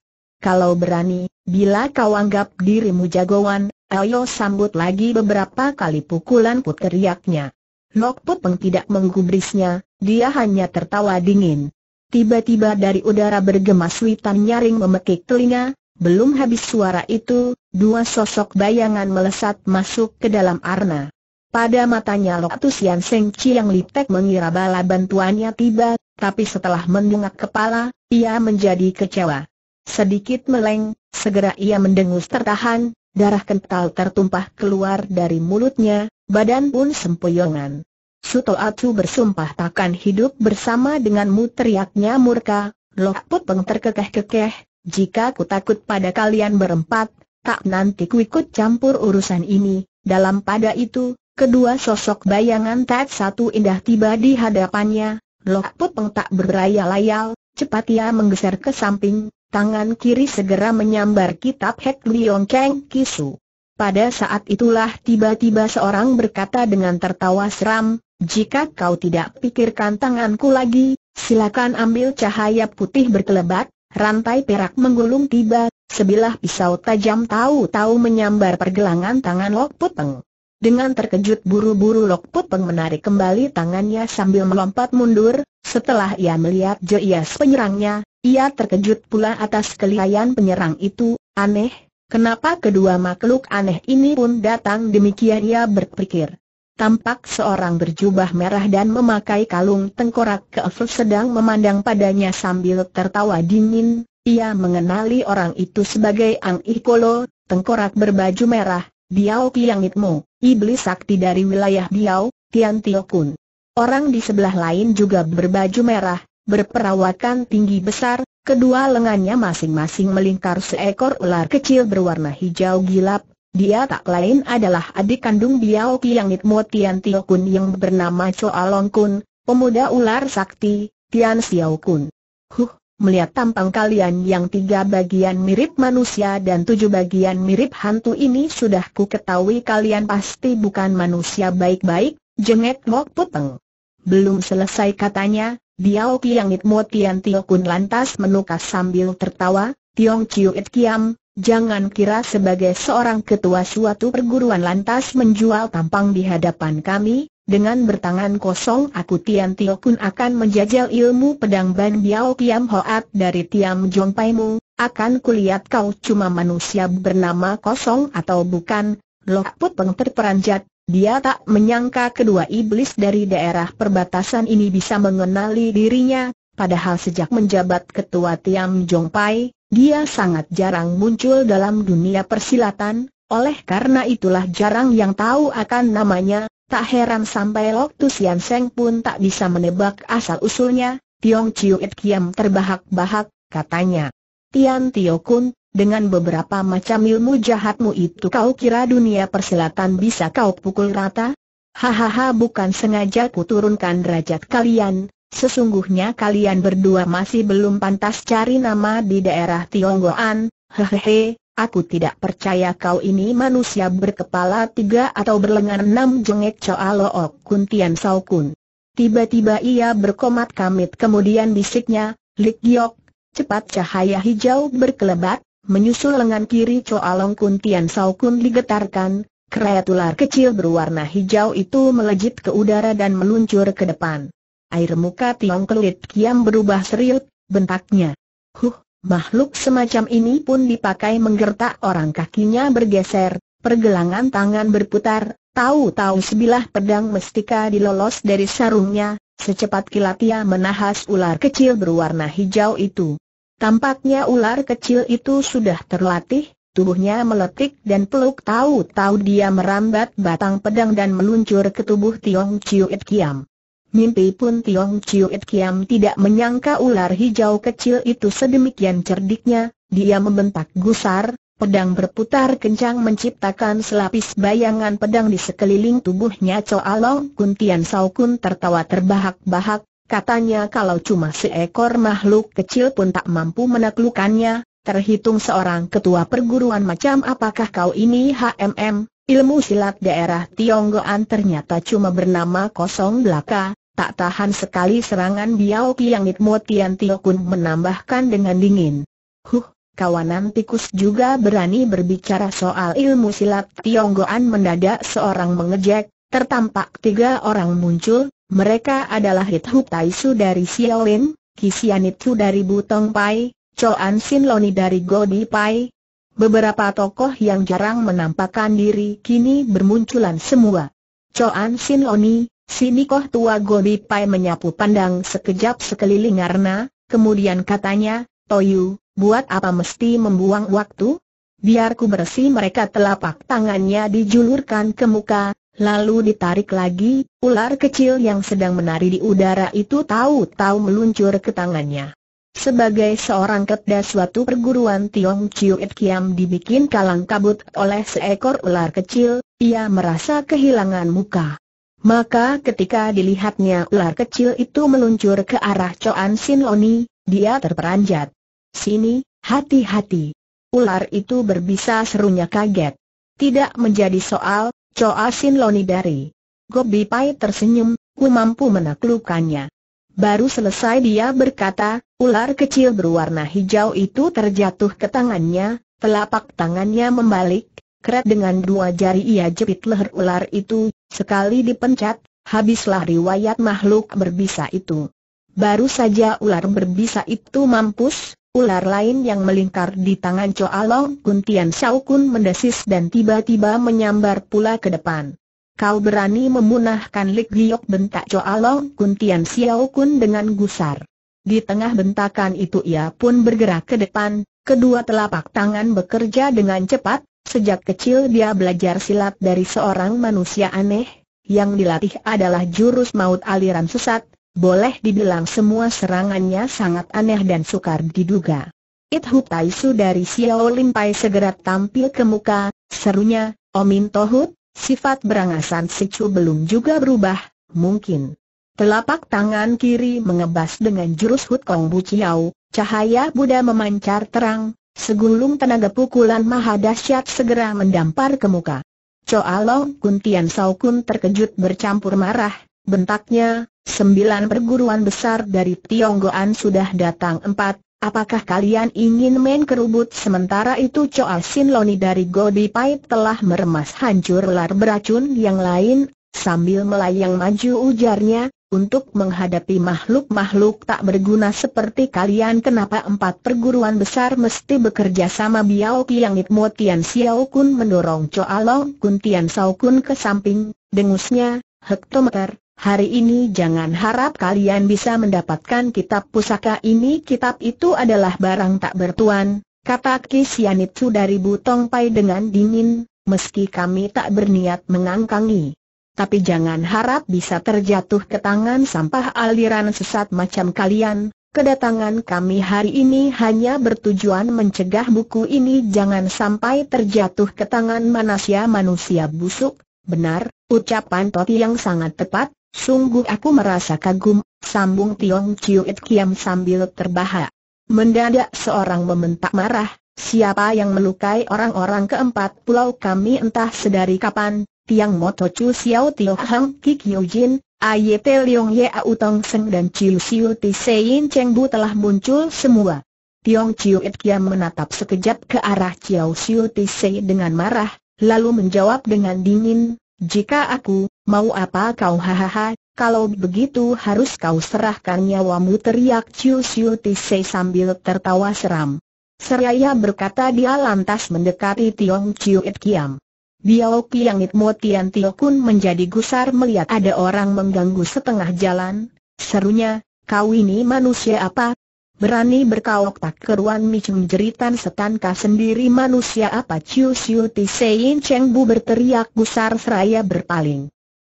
kalau berani, bila kau anggap dirimu jagoan, ayo sambut lagi beberapa kali pukulan put teriaknya. Nok peng tidak menggubrisnya, dia hanya tertawa dingin. Tiba-tiba dari udara bergema suitan nyaring memekik telinga, belum habis suara itu, dua sosok bayangan melesat masuk ke dalam arna. Pada matanya Lok Yan Seng yang Liptek mengira bala bantuannya tiba, tapi setelah mendongak kepala, ia menjadi kecewa. Sedikit meleng, segera ia mendengus tertahan, darah kental tertumpah keluar dari mulutnya, badan pun sempoyongan. Suto Acu bersumpah takkan hidup bersama denganmu teriaknya murka, Loh Put Peng terkekeh-kekeh, jika ku takut pada kalian berempat, tak nanti ku ikut campur urusan ini, dalam pada itu, kedua sosok bayangan Tat Satu Indah tiba di hadapannya, Loh Put Peng tak berlayal layal, cepat ia menggeser ke samping, tangan kiri segera menyambar kitab Hek Liong Keng Kisu. Pada saat itulah tiba-tiba seorang berkata dengan tertawa seram, jika kau tidak pikirkan tanganku lagi, silakan ambil cahaya putih berkelebat, rantai perak menggulung tiba, sebilah pisau tajam tahu-tahu menyambar pergelangan tangan Lok Puteng. Dengan terkejut buru-buru Lok Puteng menarik kembali tangannya sambil melompat mundur, setelah ia melihat jeias penyerangnya, ia terkejut pula atas kelihayan penyerang itu, aneh, kenapa kedua makhluk aneh ini pun datang demikian ia berpikir. Tampak seorang berjubah merah dan memakai kalung tengkorak keefel sedang memandang padanya sambil tertawa dingin, ia mengenali orang itu sebagai Ang Ikolo, tengkorak berbaju merah, Biao Kiangitmo, iblis sakti dari wilayah Biao, Tian Tio Kun. Orang di sebelah lain juga berbaju merah, berperawakan tinggi besar, kedua lengannya masing-masing melingkar seekor ular kecil berwarna hijau gilap, dia tak lain adalah adik kandung Biao Kiangit Mo Tian Tio Kun yang bernama Choa Long Kun, pemuda ular sakti, Tian Xiao Kun. Huh, melihat tampang kalian yang tiga bagian mirip manusia dan tujuh bagian mirip hantu ini sudah ku ketahui kalian pasti bukan manusia baik-baik, jengek Mok Puteng. Belum selesai katanya, Diao Kiang It Mo Tian Tio Kun lantas menukas sambil tertawa, Tiong Chiu It Kiam, jangan kira sebagai seorang ketua suatu perguruan lantas menjual tampang di hadapan kami, dengan bertangan kosong aku Tian Tio Kun akan menjajal ilmu pedang Ban Diao Kiam Hoat dari Tiam Jong Pai Mu, akan kulihat kau cuma manusia bernama kosong atau bukan, Loh Put Peng terperanjat, dia tak menyangka kedua iblis dari daerah perbatasan ini bisa mengenali dirinya, padahal sejak menjabat ketua Tiam Jong Pai, dia sangat jarang muncul dalam dunia persilatan, oleh karena itulah jarang yang tahu akan namanya, tak heran sampai Lok Sian Seng pun tak bisa menebak asal-usulnya, Tiong Chiu Et Kiam terbahak-bahak, katanya. Tian Tio Kun, dengan beberapa macam ilmu jahatmu itu kau kira dunia persilatan bisa kau pukul rata? Hahaha bukan sengaja ku turunkan derajat kalian, sesungguhnya kalian berdua masih belum pantas cari nama di daerah Tionggoan, hehehe, aku tidak percaya kau ini manusia berkepala tiga atau berlengan enam jengek coa Look Kuntian Saukun. Tiba-tiba ia berkomat kamit kemudian bisiknya, Lik Giok, cepat cahaya hijau berkelebat, Menyusul lengan kiri Choa Long Kun Tian Sao Kun digetarkan, kereta ular kecil berwarna hijau itu melejit ke udara dan meluncur ke depan. Air muka Tiong Kelit Kiam berubah seriut, bentaknya. Huh, makhluk semacam ini pun dipakai menggertak orang kakinya bergeser, pergelangan tangan berputar, tahu-tahu sebilah pedang mestika dilolos dari sarungnya, secepat kilat ia menahas ular kecil berwarna hijau itu. Tampaknya ular kecil itu sudah terlatih, tubuhnya meletik dan peluk tahu-tahu dia merambat batang pedang dan meluncur ke tubuh Tiong It Kiam. Mimpi pun Tiong It Kiam tidak menyangka ular hijau kecil itu sedemikian cerdiknya, dia membentak gusar, pedang berputar kencang menciptakan selapis bayangan pedang di sekeliling tubuhnya Choa Long Kun Tian tertawa terbahak-bahak, Katanya kalau cuma seekor makhluk kecil pun tak mampu menaklukannya, terhitung seorang ketua perguruan macam apakah kau ini HMM, ilmu silat daerah Tionggoan ternyata cuma bernama kosong belaka, tak tahan sekali serangan Biao yang Nitmo Tian Tio menambahkan dengan dingin. Huh, kawanan tikus juga berani berbicara soal ilmu silat Tionggoan mendadak seorang mengejek, tertampak tiga orang muncul, mereka adalah Hit Hu Taisu dari Xiaolin, Hu dari Butong Pai, Choan Sin Loni dari Godi Pai. Beberapa tokoh yang jarang menampakkan diri kini bermunculan semua. Choan Sin Loni, Sinikoh tua Godi Pai menyapu pandang sekejap sekeliling karena, kemudian katanya, Toyu, buat apa mesti membuang waktu? Biar ku bersih mereka telapak tangannya dijulurkan ke muka, Lalu ditarik lagi, ular kecil yang sedang menari di udara itu tahu-tahu meluncur ke tangannya. Sebagai seorang kepda suatu perguruan Tiong Chiu It Kiam dibikin kalang kabut oleh seekor ular kecil, ia merasa kehilangan muka. Maka ketika dilihatnya ular kecil itu meluncur ke arah Choan Sin Loni, dia terperanjat. Sini, hati-hati. Ular itu berbisa serunya kaget. Tidak menjadi soal, Choa Sin Loni dari. Gobi Pai tersenyum, ku mampu menaklukkannya. Baru selesai dia berkata, ular kecil berwarna hijau itu terjatuh ke tangannya, telapak tangannya membalik, keret dengan dua jari ia jepit leher ular itu, sekali dipencet, habislah riwayat makhluk berbisa itu. Baru saja ular berbisa itu mampus, Ular lain yang melingkar di tangan Choa Long Kun Tian Shao Kun mendesis dan tiba-tiba menyambar pula ke depan. Kau berani memunahkan Lik Giok bentak Choa Long Kun Tian Xiao Kun dengan gusar. Di tengah bentakan itu ia pun bergerak ke depan, kedua telapak tangan bekerja dengan cepat, Sejak kecil dia belajar silat dari seorang manusia aneh, yang dilatih adalah jurus maut aliran sesat, boleh dibilang semua serangannya sangat aneh dan sukar diduga. It Taisu dari Xiao Lim Pai segera tampil ke muka, serunya, Omin Tohut, sifat berangasan si Chu belum juga berubah, mungkin. Telapak tangan kiri mengebas dengan jurus Hut Kong Bu Chiao, cahaya Buddha memancar terang, segulung tenaga pukulan maha dahsyat segera mendampar ke muka. Coa Long Kun Tian Sao Kun terkejut bercampur marah, bentaknya, Sembilan perguruan besar dari Tionggoan sudah datang empat, apakah kalian ingin main kerubut? Sementara itu Choa Sin Loni dari Godi Pai telah meremas hancur lar beracun yang lain, sambil melayang maju ujarnya, untuk menghadapi makhluk-makhluk tak berguna seperti kalian kenapa empat perguruan besar mesti bekerja sama Biao Kiangit Mo Tian Xiao Kun mendorong Choa Long Kun Tian Sao Kun ke samping, dengusnya, hektometer, Hari ini jangan harap kalian bisa mendapatkan kitab pusaka ini Kitab itu adalah barang tak bertuan, kata Kisianitsu dari Butong Pai dengan dingin, meski kami tak berniat mengangkangi. Tapi jangan harap bisa terjatuh ke tangan sampah aliran sesat macam kalian, kedatangan kami hari ini hanya bertujuan mencegah buku ini jangan sampai terjatuh ke tangan manusia-manusia busuk, benar, ucapan Toti yang sangat tepat, Sungguh aku merasa kagum, sambung Tiong It Kiam sambil terbahak. Mendadak seorang mementak marah, siapa yang melukai orang-orang keempat pulau kami entah sedari kapan, Tiang Moto Chu Xiao Tio Hang Ki Kiu Jin, Aye Te Leong Ye A Utong Seng dan Chiu Siu Ti Sein Cheng Bu telah muncul semua. Tiong Chiu It Kiam menatap sekejap ke arah Chiu Siu Ti Sein dengan marah, lalu menjawab dengan dingin, jika aku, Mau apa kau hahaha, kalau begitu harus kau serahkan nyawamu teriak Ciu Siu Tise sambil tertawa seram. Seraya berkata dia lantas mendekati Tiong Chiu It Kiam. Biao Kiang It Mo Tian Tio Kun menjadi gusar melihat ada orang mengganggu setengah jalan, serunya, kau ini manusia apa, Berani berkaok tak keruan micung jeritan setankah sendiri manusia apa Ciu Siu Tisein Sein Cheng Bu berteriak gusar seraya berpaling.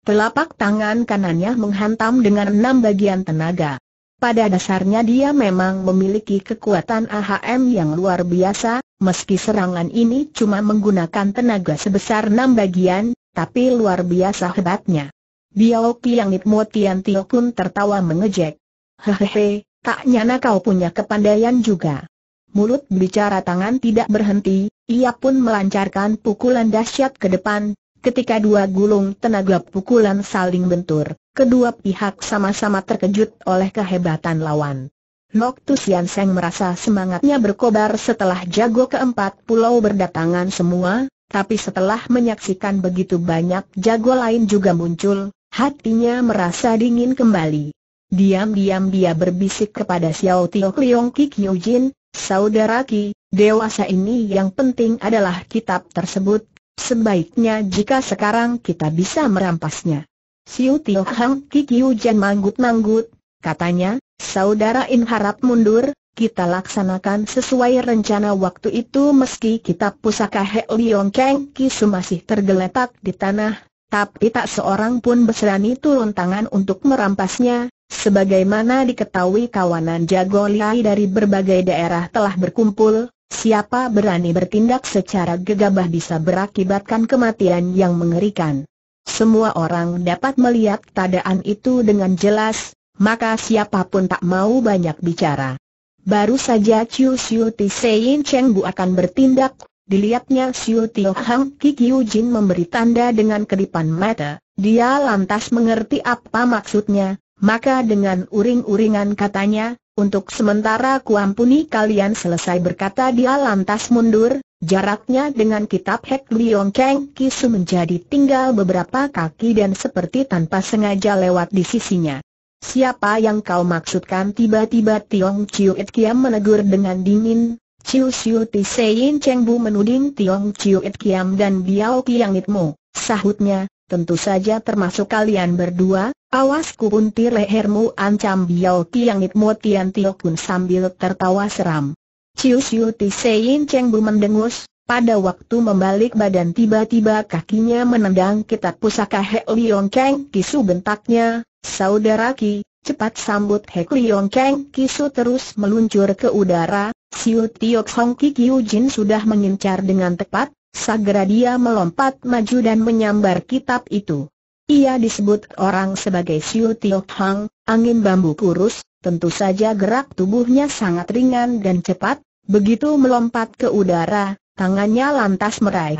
Telapak tangan kanannya menghantam dengan enam bagian tenaga. Pada dasarnya dia memang memiliki kekuatan AHM yang luar biasa, meski serangan ini cuma menggunakan tenaga sebesar enam bagian, tapi luar biasa hebatnya. Biao Piang Nitmo Tian Tio pun tertawa mengejek. Hehehe, tak nyana kau punya kepandaian juga. Mulut bicara tangan tidak berhenti, ia pun melancarkan pukulan dahsyat ke depan, Ketika dua gulung tenaga pukulan saling bentur, kedua pihak sama-sama terkejut oleh kehebatan lawan. Lok Tu Sian Seng merasa semangatnya berkobar setelah jago keempat pulau berdatangan semua, tapi setelah menyaksikan begitu banyak jago lain juga muncul, hatinya merasa dingin kembali. Diam-diam dia berbisik kepada Xiao Tio Kliong Ki Kyu Jin, Saudara Ki, dewasa ini yang penting adalah kitab tersebut, Sebaiknya jika sekarang kita bisa merampasnya. Siu Tio Hang Kikiu Jan manggut-manggut, katanya, Saudara In harap mundur, kita laksanakan sesuai rencana waktu itu meski kitab pusaka He Leong Keng Kisu masih tergeletak di tanah, tapi tak seorang pun berani turun tangan untuk merampasnya, sebagaimana diketahui kawanan jago liai dari berbagai daerah telah berkumpul, Siapa berani bertindak secara gegabah bisa berakibatkan kematian yang mengerikan. Semua orang dapat melihat keadaan itu dengan jelas, maka siapapun tak mau banyak bicara. Baru saja Chiu Siu Ti Sein Cheng Bu akan bertindak, dilihatnya Siu Tio Hang Ki Jin memberi tanda dengan kedipan mata, dia lantas mengerti apa maksudnya, maka dengan uring-uringan katanya, untuk sementara kuampuni kalian selesai berkata dia lantas mundur, jaraknya dengan kitab Hek Liong Keng Kisu menjadi tinggal beberapa kaki dan seperti tanpa sengaja lewat di sisinya. Siapa yang kau maksudkan tiba-tiba Tiong Chiu It Kiam menegur dengan dingin, Chiu Siu Ti Sein Cheng Bu menuding Tiong Chiu It Kiam dan Biao Kiang Mo, sahutnya, tentu saja termasuk kalian berdua, awas ku tir lehermu ancam Biao Tiangit Mo Tian Tio pun sambil tertawa seram. Ciu Siu Ti Sein Cheng Bu mendengus, pada waktu membalik badan tiba-tiba kakinya menendang kitab pusaka He Liong Cheng Kisu bentaknya, saudara Ki, cepat sambut He Liong Cheng Kisu terus meluncur ke udara, Siu Tiok Hong Ki Kiu Jin sudah mengincar dengan tepat, Segera dia melompat maju dan menyambar kitab itu. Ia disebut orang sebagai Siu Tio Hang, angin bambu kurus, tentu saja gerak tubuhnya sangat ringan dan cepat, begitu melompat ke udara, tangannya lantas meraih.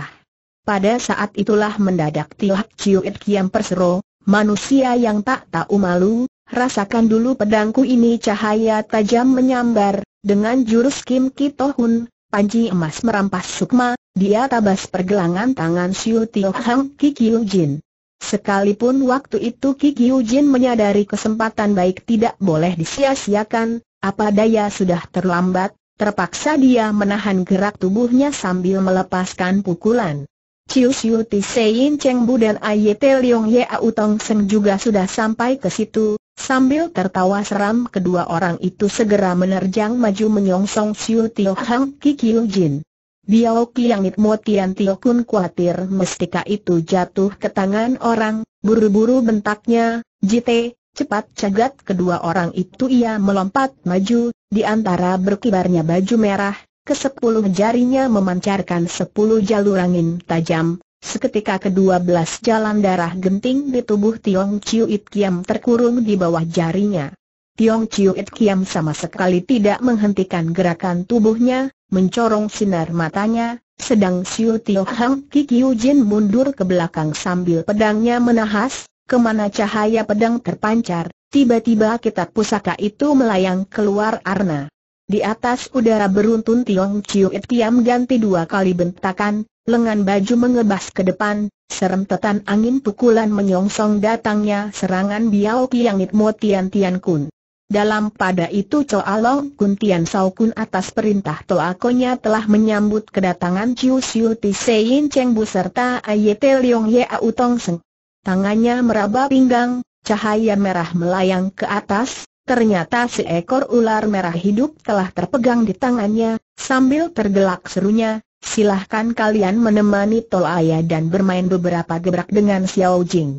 Pada saat itulah mendadak Tio Chiu It Kiam Persero, manusia yang tak tahu malu, rasakan dulu pedangku ini cahaya tajam menyambar, dengan jurus Kim Kitohun, panji emas merampas sukma, dia tabas pergelangan tangan Siu Tio Hang Ki Kiu Jin. Sekalipun waktu itu Ki Kiu Jin menyadari kesempatan baik tidak boleh disia-siakan, apa daya sudah terlambat, terpaksa dia menahan gerak tubuhnya sambil melepaskan pukulan. Ciu Siu Ti Sein Cheng Bu dan Te Leong Ye Au Tong Seng juga sudah sampai ke situ, sambil tertawa seram kedua orang itu segera menerjang maju menyongsong Siu Tio Hang Ki Kiu Jin. Biao Kiangit Mo Tian Tio pun khawatir mestika itu jatuh ke tangan orang, buru-buru bentaknya, Jite, cepat cegat kedua orang itu ia melompat maju, di antara berkibarnya baju merah, ke sepuluh jarinya memancarkan sepuluh jalur angin tajam, seketika kedua belas jalan darah genting di tubuh Tiong Chiu It Kiam terkurung di bawah jarinya. Tiong Chiu It Kiam sama sekali tidak menghentikan gerakan tubuhnya, mencorong sinar matanya, sedang Siu Tio Hang Kikiu Jin mundur ke belakang sambil pedangnya menahas, kemana cahaya pedang terpancar, tiba-tiba kitab pusaka itu melayang keluar arna. Di atas udara beruntun Tiong Chiu It Tiam ganti dua kali bentakan, lengan baju mengebas ke depan, Serem tetan angin pukulan menyongsong datangnya serangan Biao Kiangit Mo Tian Tian Kun. Dalam pada itu Coa Long Kun Saukun atas perintah Toakonya telah menyambut kedatangan Chiu Siu Ti Sein Cheng Bu serta Ayet Leong Ye U Tong Seng. Tangannya meraba pinggang, cahaya merah melayang ke atas, ternyata seekor ular merah hidup telah terpegang di tangannya, sambil tergelak serunya, silahkan kalian menemani Ya dan bermain beberapa gebrak dengan Xiao Jing.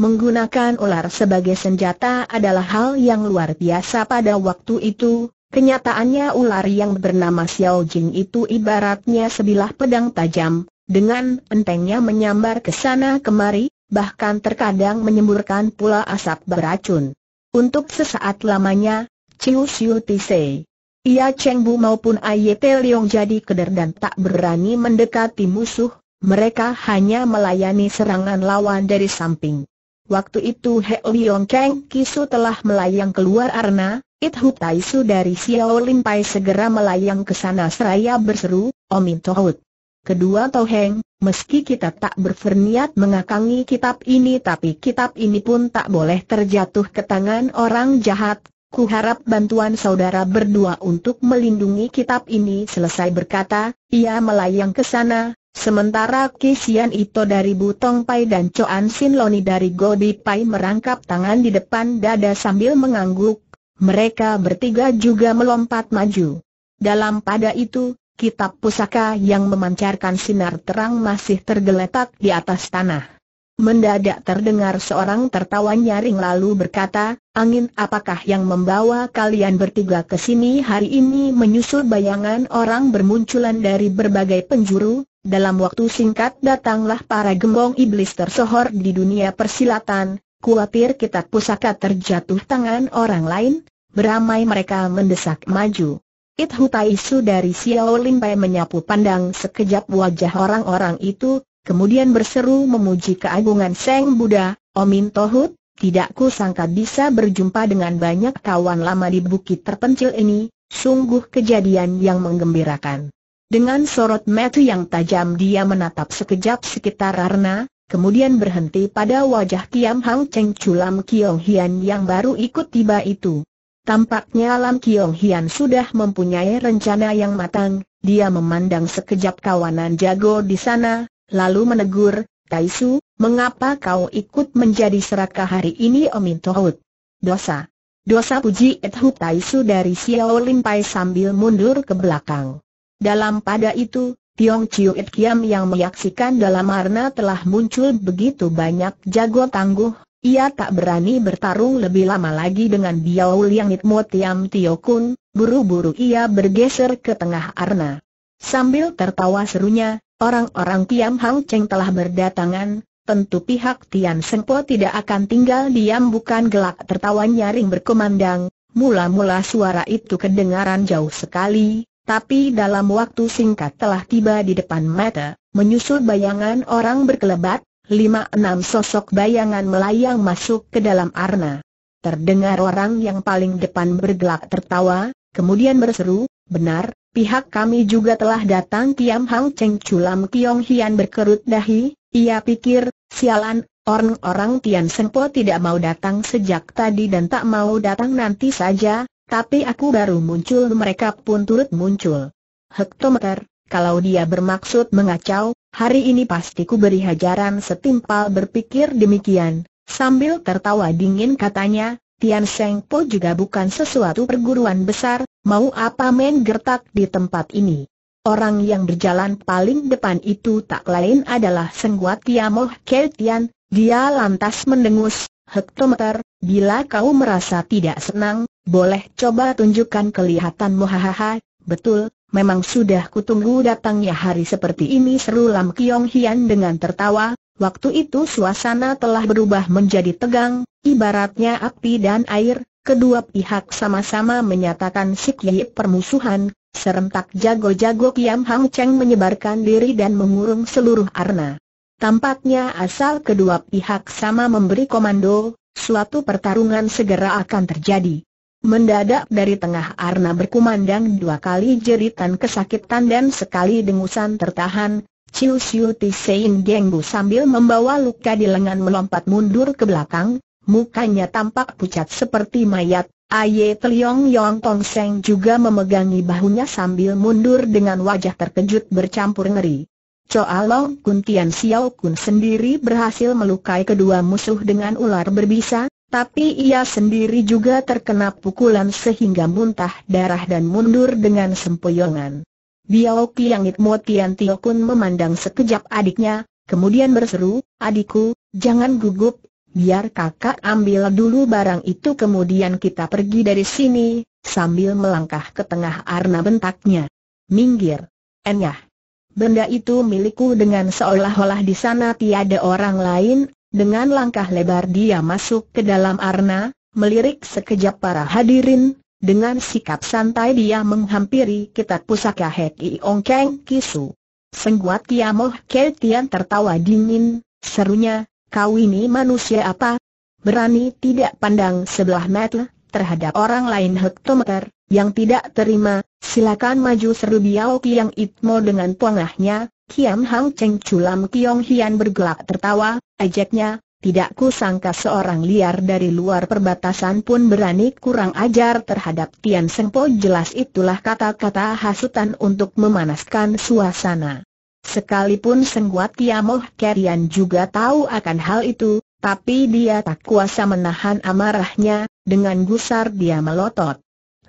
Menggunakan ular sebagai senjata adalah hal yang luar biasa pada waktu itu, kenyataannya ular yang bernama Xiao Jing itu ibaratnya sebilah pedang tajam, dengan entengnya menyambar ke sana kemari, bahkan terkadang menyemburkan pula asap beracun. Untuk sesaat lamanya, Chiu Xiu Tise. Ia Cheng Bu maupun Ayet Leong jadi keder dan tak berani mendekati musuh, mereka hanya melayani serangan lawan dari samping. Waktu itu He Liong Kang Kisu telah melayang keluar arena, It Hu Tai Su dari Xiao Lim Pai segera melayang ke sana seraya berseru, Om To Tohut. Kedua Toheng, meski kita tak berferniat mengakangi kitab ini tapi kitab ini pun tak boleh terjatuh ke tangan orang jahat. Ku harap bantuan saudara berdua untuk melindungi kitab ini selesai berkata, ia melayang ke sana, Sementara Kisian Ito dari Butong Pai dan Choan Sin Loni dari Gobi Pai merangkap tangan di depan dada sambil mengangguk, mereka bertiga juga melompat maju. Dalam pada itu, kitab pusaka yang memancarkan sinar terang masih tergeletak di atas tanah. Mendadak terdengar seorang tertawa nyaring lalu berkata, angin apakah yang membawa kalian bertiga ke sini hari ini menyusul bayangan orang bermunculan dari berbagai penjuru, dalam waktu singkat datanglah para gembong iblis tersohor di dunia persilatan, kuatir kitab pusaka terjatuh tangan orang lain, beramai mereka mendesak maju. It Hutai Su dari Xiao Limpai menyapu pandang sekejap wajah orang-orang itu, kemudian berseru memuji keagungan Seng Buddha, Omin Tohut, tidak ku sangka bisa berjumpa dengan banyak kawan lama di bukit terpencil ini, sungguh kejadian yang menggembirakan. Dengan sorot mata yang tajam dia menatap sekejap sekitar arna, kemudian berhenti pada wajah Kiam Hang Cheng Chulam Kiong Hian yang baru ikut tiba itu. Tampaknya Lam Kiong Hian sudah mempunyai rencana yang matang, dia memandang sekejap kawanan jago di sana, lalu menegur, Tai Su, mengapa kau ikut menjadi serakah hari ini Omin Tohut? Dosa. Dosa puji Tai Su dari Xiao Limpai sambil mundur ke belakang. Dalam pada itu, Tiong Chiu It Kiam yang menyaksikan dalam arna telah muncul begitu banyak jago tangguh, ia tak berani bertarung lebih lama lagi dengan Biao Liang It Mo Tiam Tio Kun, buru-buru ia bergeser ke tengah arna. Sambil tertawa serunya, orang-orang Tiam Hang Cheng telah berdatangan, tentu pihak Tian Sengpo tidak akan tinggal diam bukan gelak tertawa nyaring berkemandang? mula-mula suara itu kedengaran jauh sekali, tapi dalam waktu singkat telah tiba di depan mata, menyusul bayangan orang berkelebat, lima enam sosok bayangan melayang masuk ke dalam arna. Terdengar orang yang paling depan bergelak tertawa, kemudian berseru, benar, pihak kami juga telah datang Kiam Hang Cheng Chulam Kiong Hian berkerut dahi, ia pikir, sialan Orang-orang Tian Sengpo tidak mau datang sejak tadi dan tak mau datang nanti saja, tapi aku baru muncul mereka pun turut muncul. Hektometer, kalau dia bermaksud mengacau, hari ini pasti ku beri hajaran setimpal berpikir demikian. Sambil tertawa dingin katanya, Tian Seng Po juga bukan sesuatu perguruan besar, mau apa main gertak di tempat ini. Orang yang berjalan paling depan itu tak lain adalah Sengguat Tiamoh Keltian, dia lantas mendengus, Hektometer, bila kau merasa tidak senang, boleh coba tunjukkan kelihatanmu hahaha, betul, memang sudah kutunggu datangnya hari seperti ini seru Lam Kiong Hian dengan tertawa, waktu itu suasana telah berubah menjadi tegang, ibaratnya api dan air, kedua pihak sama-sama menyatakan sikyi permusuhan, serentak jago-jago Kiam Hang Cheng menyebarkan diri dan mengurung seluruh arna. Tampaknya asal kedua pihak sama memberi komando, suatu pertarungan segera akan terjadi. Mendadak dari tengah arna berkumandang dua kali jeritan kesakitan dan sekali dengusan tertahan, Chiu Siu Tisein Gengbu sambil membawa luka di lengan melompat mundur ke belakang, mukanya tampak pucat seperti mayat, Aye Teliong Yong Tong Seng juga memegangi bahunya sambil mundur dengan wajah terkejut bercampur ngeri. Choa Long Kuntian Tian Xiao Kun sendiri berhasil melukai kedua musuh dengan ular berbisa, tapi ia sendiri juga terkena pukulan sehingga muntah darah dan mundur dengan sempoyongan. Biao Kiangit Mo Tian Tio Kun memandang sekejap adiknya, kemudian berseru, adikku, jangan gugup, biar kakak ambil dulu barang itu kemudian kita pergi dari sini, sambil melangkah ke tengah arna bentaknya. Minggir. Enyah. Benda itu milikku dengan seolah-olah di sana tiada orang lain, dengan langkah lebar dia masuk ke dalam arna, melirik sekejap para hadirin, dengan sikap santai dia menghampiri kitab pusaka Hek Ongkeng Keng Kisu. Sengguat Kiamoh Keltian tertawa dingin, serunya, kau ini manusia apa? Berani tidak pandang sebelah mata terhadap orang lain hektometer, yang tidak terima, silakan maju seru Biau Kiang Itmo dengan pongahnya, Kiam Hang Cheng Chulam Kiong Hian bergelak tertawa, ajaknya, tidak ku sangka seorang liar dari luar perbatasan pun berani kurang ajar terhadap Tian Sengpo jelas itulah kata-kata hasutan untuk memanaskan suasana. Sekalipun Sengguat Tiamoh Kerian juga tahu akan hal itu, tapi dia tak kuasa menahan amarahnya, dengan gusar dia melotot.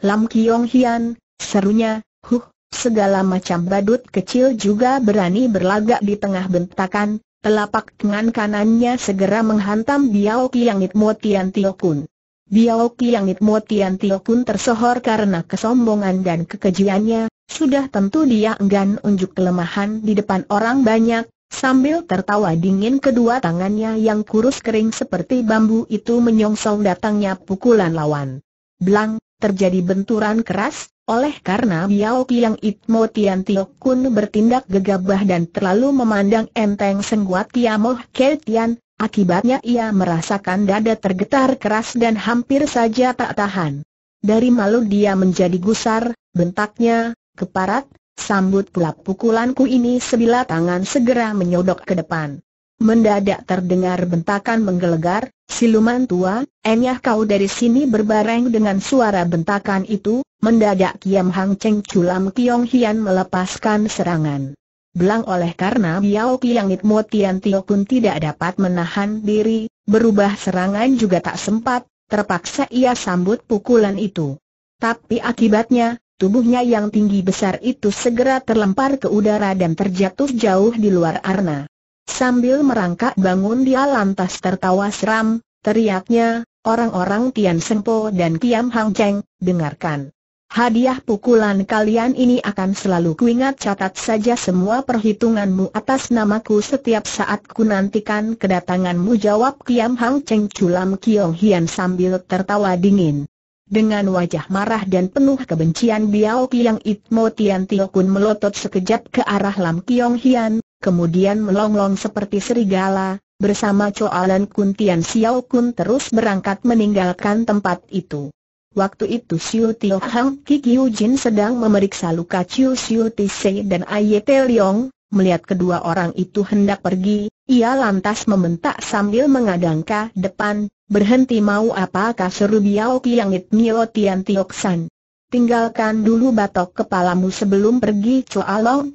Lam Kiong Hian, serunya, huh, segala macam badut kecil juga berani berlagak di tengah bentakan, telapak tangan kanannya segera menghantam Biao Kiangit Mo Tian Tio Kun. Biao Kiangit Mo Tian Tio Kun tersohor karena kesombongan dan kekejiannya, sudah tentu dia enggan unjuk kelemahan di depan orang banyak, Sambil tertawa dingin kedua tangannya yang kurus kering seperti bambu itu menyongsong datangnya pukulan lawan. Blang, terjadi benturan keras, oleh karena Biao Qiang Itmo Tian Tio Kun bertindak gegabah dan terlalu memandang enteng sengguat Tiamoh Ke Tian, akibatnya ia merasakan dada tergetar keras dan hampir saja tak tahan. Dari malu dia menjadi gusar, bentaknya, keparat, sambut pula pukulanku ini sebilah tangan segera menyodok ke depan. Mendadak terdengar bentakan menggelegar, siluman tua, enyah kau dari sini berbareng dengan suara bentakan itu, mendadak Kiam Hang Cheng Culam Kiong Hian melepaskan serangan. Belang oleh karena Biao Kiangit Mo Tian Tio pun tidak dapat menahan diri, berubah serangan juga tak sempat, terpaksa ia sambut pukulan itu. Tapi akibatnya, tubuhnya yang tinggi besar itu segera terlempar ke udara dan terjatuh jauh di luar arna. Sambil merangkak bangun dia lantas tertawa seram, teriaknya, orang-orang Tian Sempo dan Kiam Hang Cheng, dengarkan. Hadiah pukulan kalian ini akan selalu kuingat catat saja semua perhitunganmu atas namaku setiap saat ku nantikan kedatanganmu jawab Kiam Hang Cheng Culam Kiong Hian sambil tertawa dingin. Dengan wajah marah dan penuh kebencian Biao Kiang Itmo Tian Tio Kun melotot sekejap ke arah Lam Kiong Hian, kemudian melonglong seperti serigala, bersama coalan Kuntian Xiao Kun terus berangkat meninggalkan tempat itu. Waktu itu Siu Tio Hang Kiki Jin sedang memeriksa luka Chiu Siu Tse dan Aye Te Leong, melihat kedua orang itu hendak pergi, ia lantas membentak sambil mengadangka depan, berhenti mau apakah seru Biao Kiangit Mio Tian Tioksan. Tinggalkan dulu batok kepalamu sebelum pergi Chua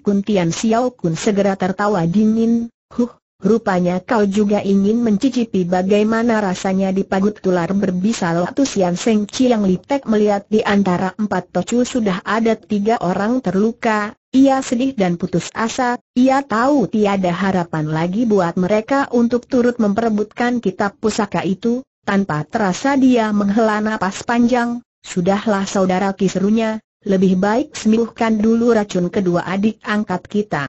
Kun Tian Xiao Kun segera tertawa dingin, huh, rupanya kau juga ingin mencicipi bagaimana rasanya dipagut tular berbisa Lotu Sian Seng Chiang Litek melihat di antara empat tocu sudah ada tiga orang terluka, ia sedih dan putus asa, ia tahu tiada harapan lagi buat mereka untuk turut memperebutkan kitab pusaka itu, tanpa terasa dia menghela napas panjang, Sudahlah saudara kiserunya, lebih baik sembuhkan dulu racun kedua adik angkat kita.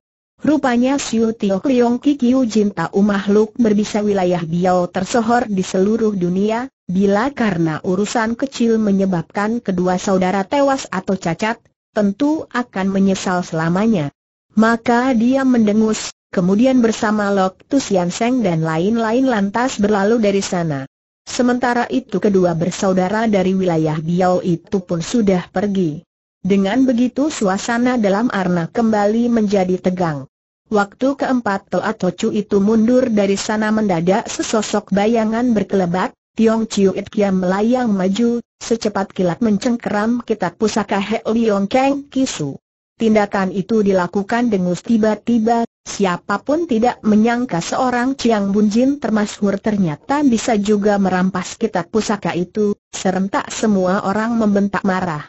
Rupanya Siu Tio Kliong Kikiu Jin Tau makhluk berbisa wilayah Biao tersohor di seluruh dunia, bila karena urusan kecil menyebabkan kedua saudara tewas atau cacat, tentu akan menyesal selamanya. Maka dia mendengus, kemudian bersama Lok Tusian Seng dan lain-lain lantas berlalu dari sana. Sementara itu kedua bersaudara dari wilayah Biao itu pun sudah pergi. Dengan begitu suasana dalam arna kembali menjadi tegang. Waktu keempat Toa Tocu itu mundur dari sana mendadak sesosok bayangan berkelebat, Tiong Chiu It Kiam melayang maju, secepat kilat mencengkeram kitab pusaka He Liong Keng Kisu. Tindakan itu dilakukan dengus tiba-tiba, Siapapun tidak menyangka seorang Chiang Bunjin termasuk ternyata bisa juga merampas kitab pusaka itu, serentak semua orang membentak marah.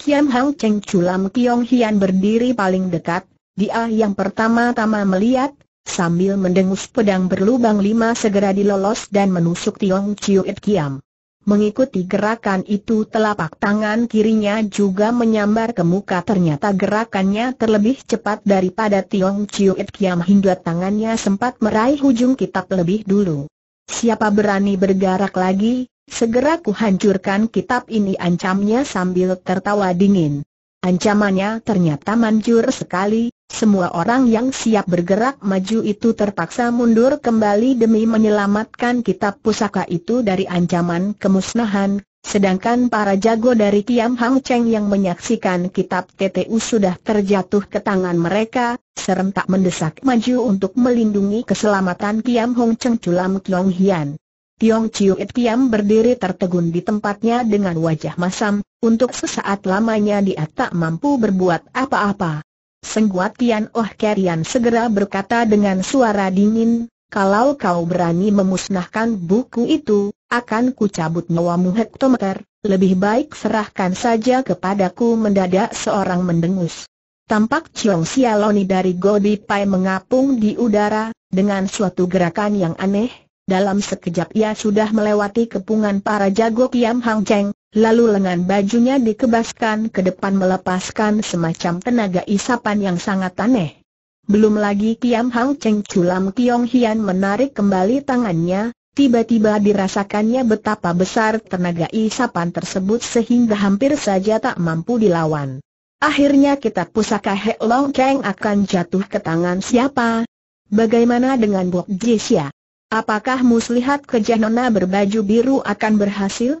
Kiam Hang Cheng Chulam Kiong Hian berdiri paling dekat, dia yang pertama-tama melihat, sambil mendengus pedang berlubang lima segera dilolos dan menusuk Tiong Chiu It Kiam. Mengikuti gerakan itu telapak tangan kirinya juga menyambar ke muka ternyata gerakannya terlebih cepat daripada Tiong Chiu It Kiam hingga tangannya sempat meraih ujung kitab lebih dulu. Siapa berani bergerak lagi, segera kuhancurkan kitab ini ancamnya sambil tertawa dingin. Ancamannya ternyata manjur sekali, semua orang yang siap bergerak maju itu terpaksa mundur kembali demi menyelamatkan kitab pusaka itu dari ancaman kemusnahan, sedangkan para jago dari Kiam Hang Cheng yang menyaksikan kitab TTU sudah terjatuh ke tangan mereka, serentak mendesak maju untuk melindungi keselamatan Kiam Hong Cheng Culam Kiong Hian. Tiong Chiu It Kiam berdiri tertegun di tempatnya dengan wajah masam, untuk sesaat lamanya dia tak mampu berbuat apa-apa. Sengguat Tian Oh Kerian segera berkata dengan suara dingin, kalau kau berani memusnahkan buku itu, akan kucabut nyawamu hektometer, lebih baik serahkan saja kepadaku mendadak seorang mendengus. Tampak Chiong Sialoni dari Godi Pai mengapung di udara, dengan suatu gerakan yang aneh, dalam sekejap ia sudah melewati kepungan para jago Kiam Hang Cheng, lalu lengan bajunya dikebaskan ke depan melepaskan semacam tenaga isapan yang sangat aneh. Belum lagi Kiam Hang Cheng Culam Kiong Hian menarik kembali tangannya, tiba-tiba dirasakannya betapa besar tenaga isapan tersebut sehingga hampir saja tak mampu dilawan. Akhirnya kitab pusaka Hek Long Cheng akan jatuh ke tangan siapa? Bagaimana dengan Bok Jisya? Apakah muslihat kejah nona berbaju biru akan berhasil?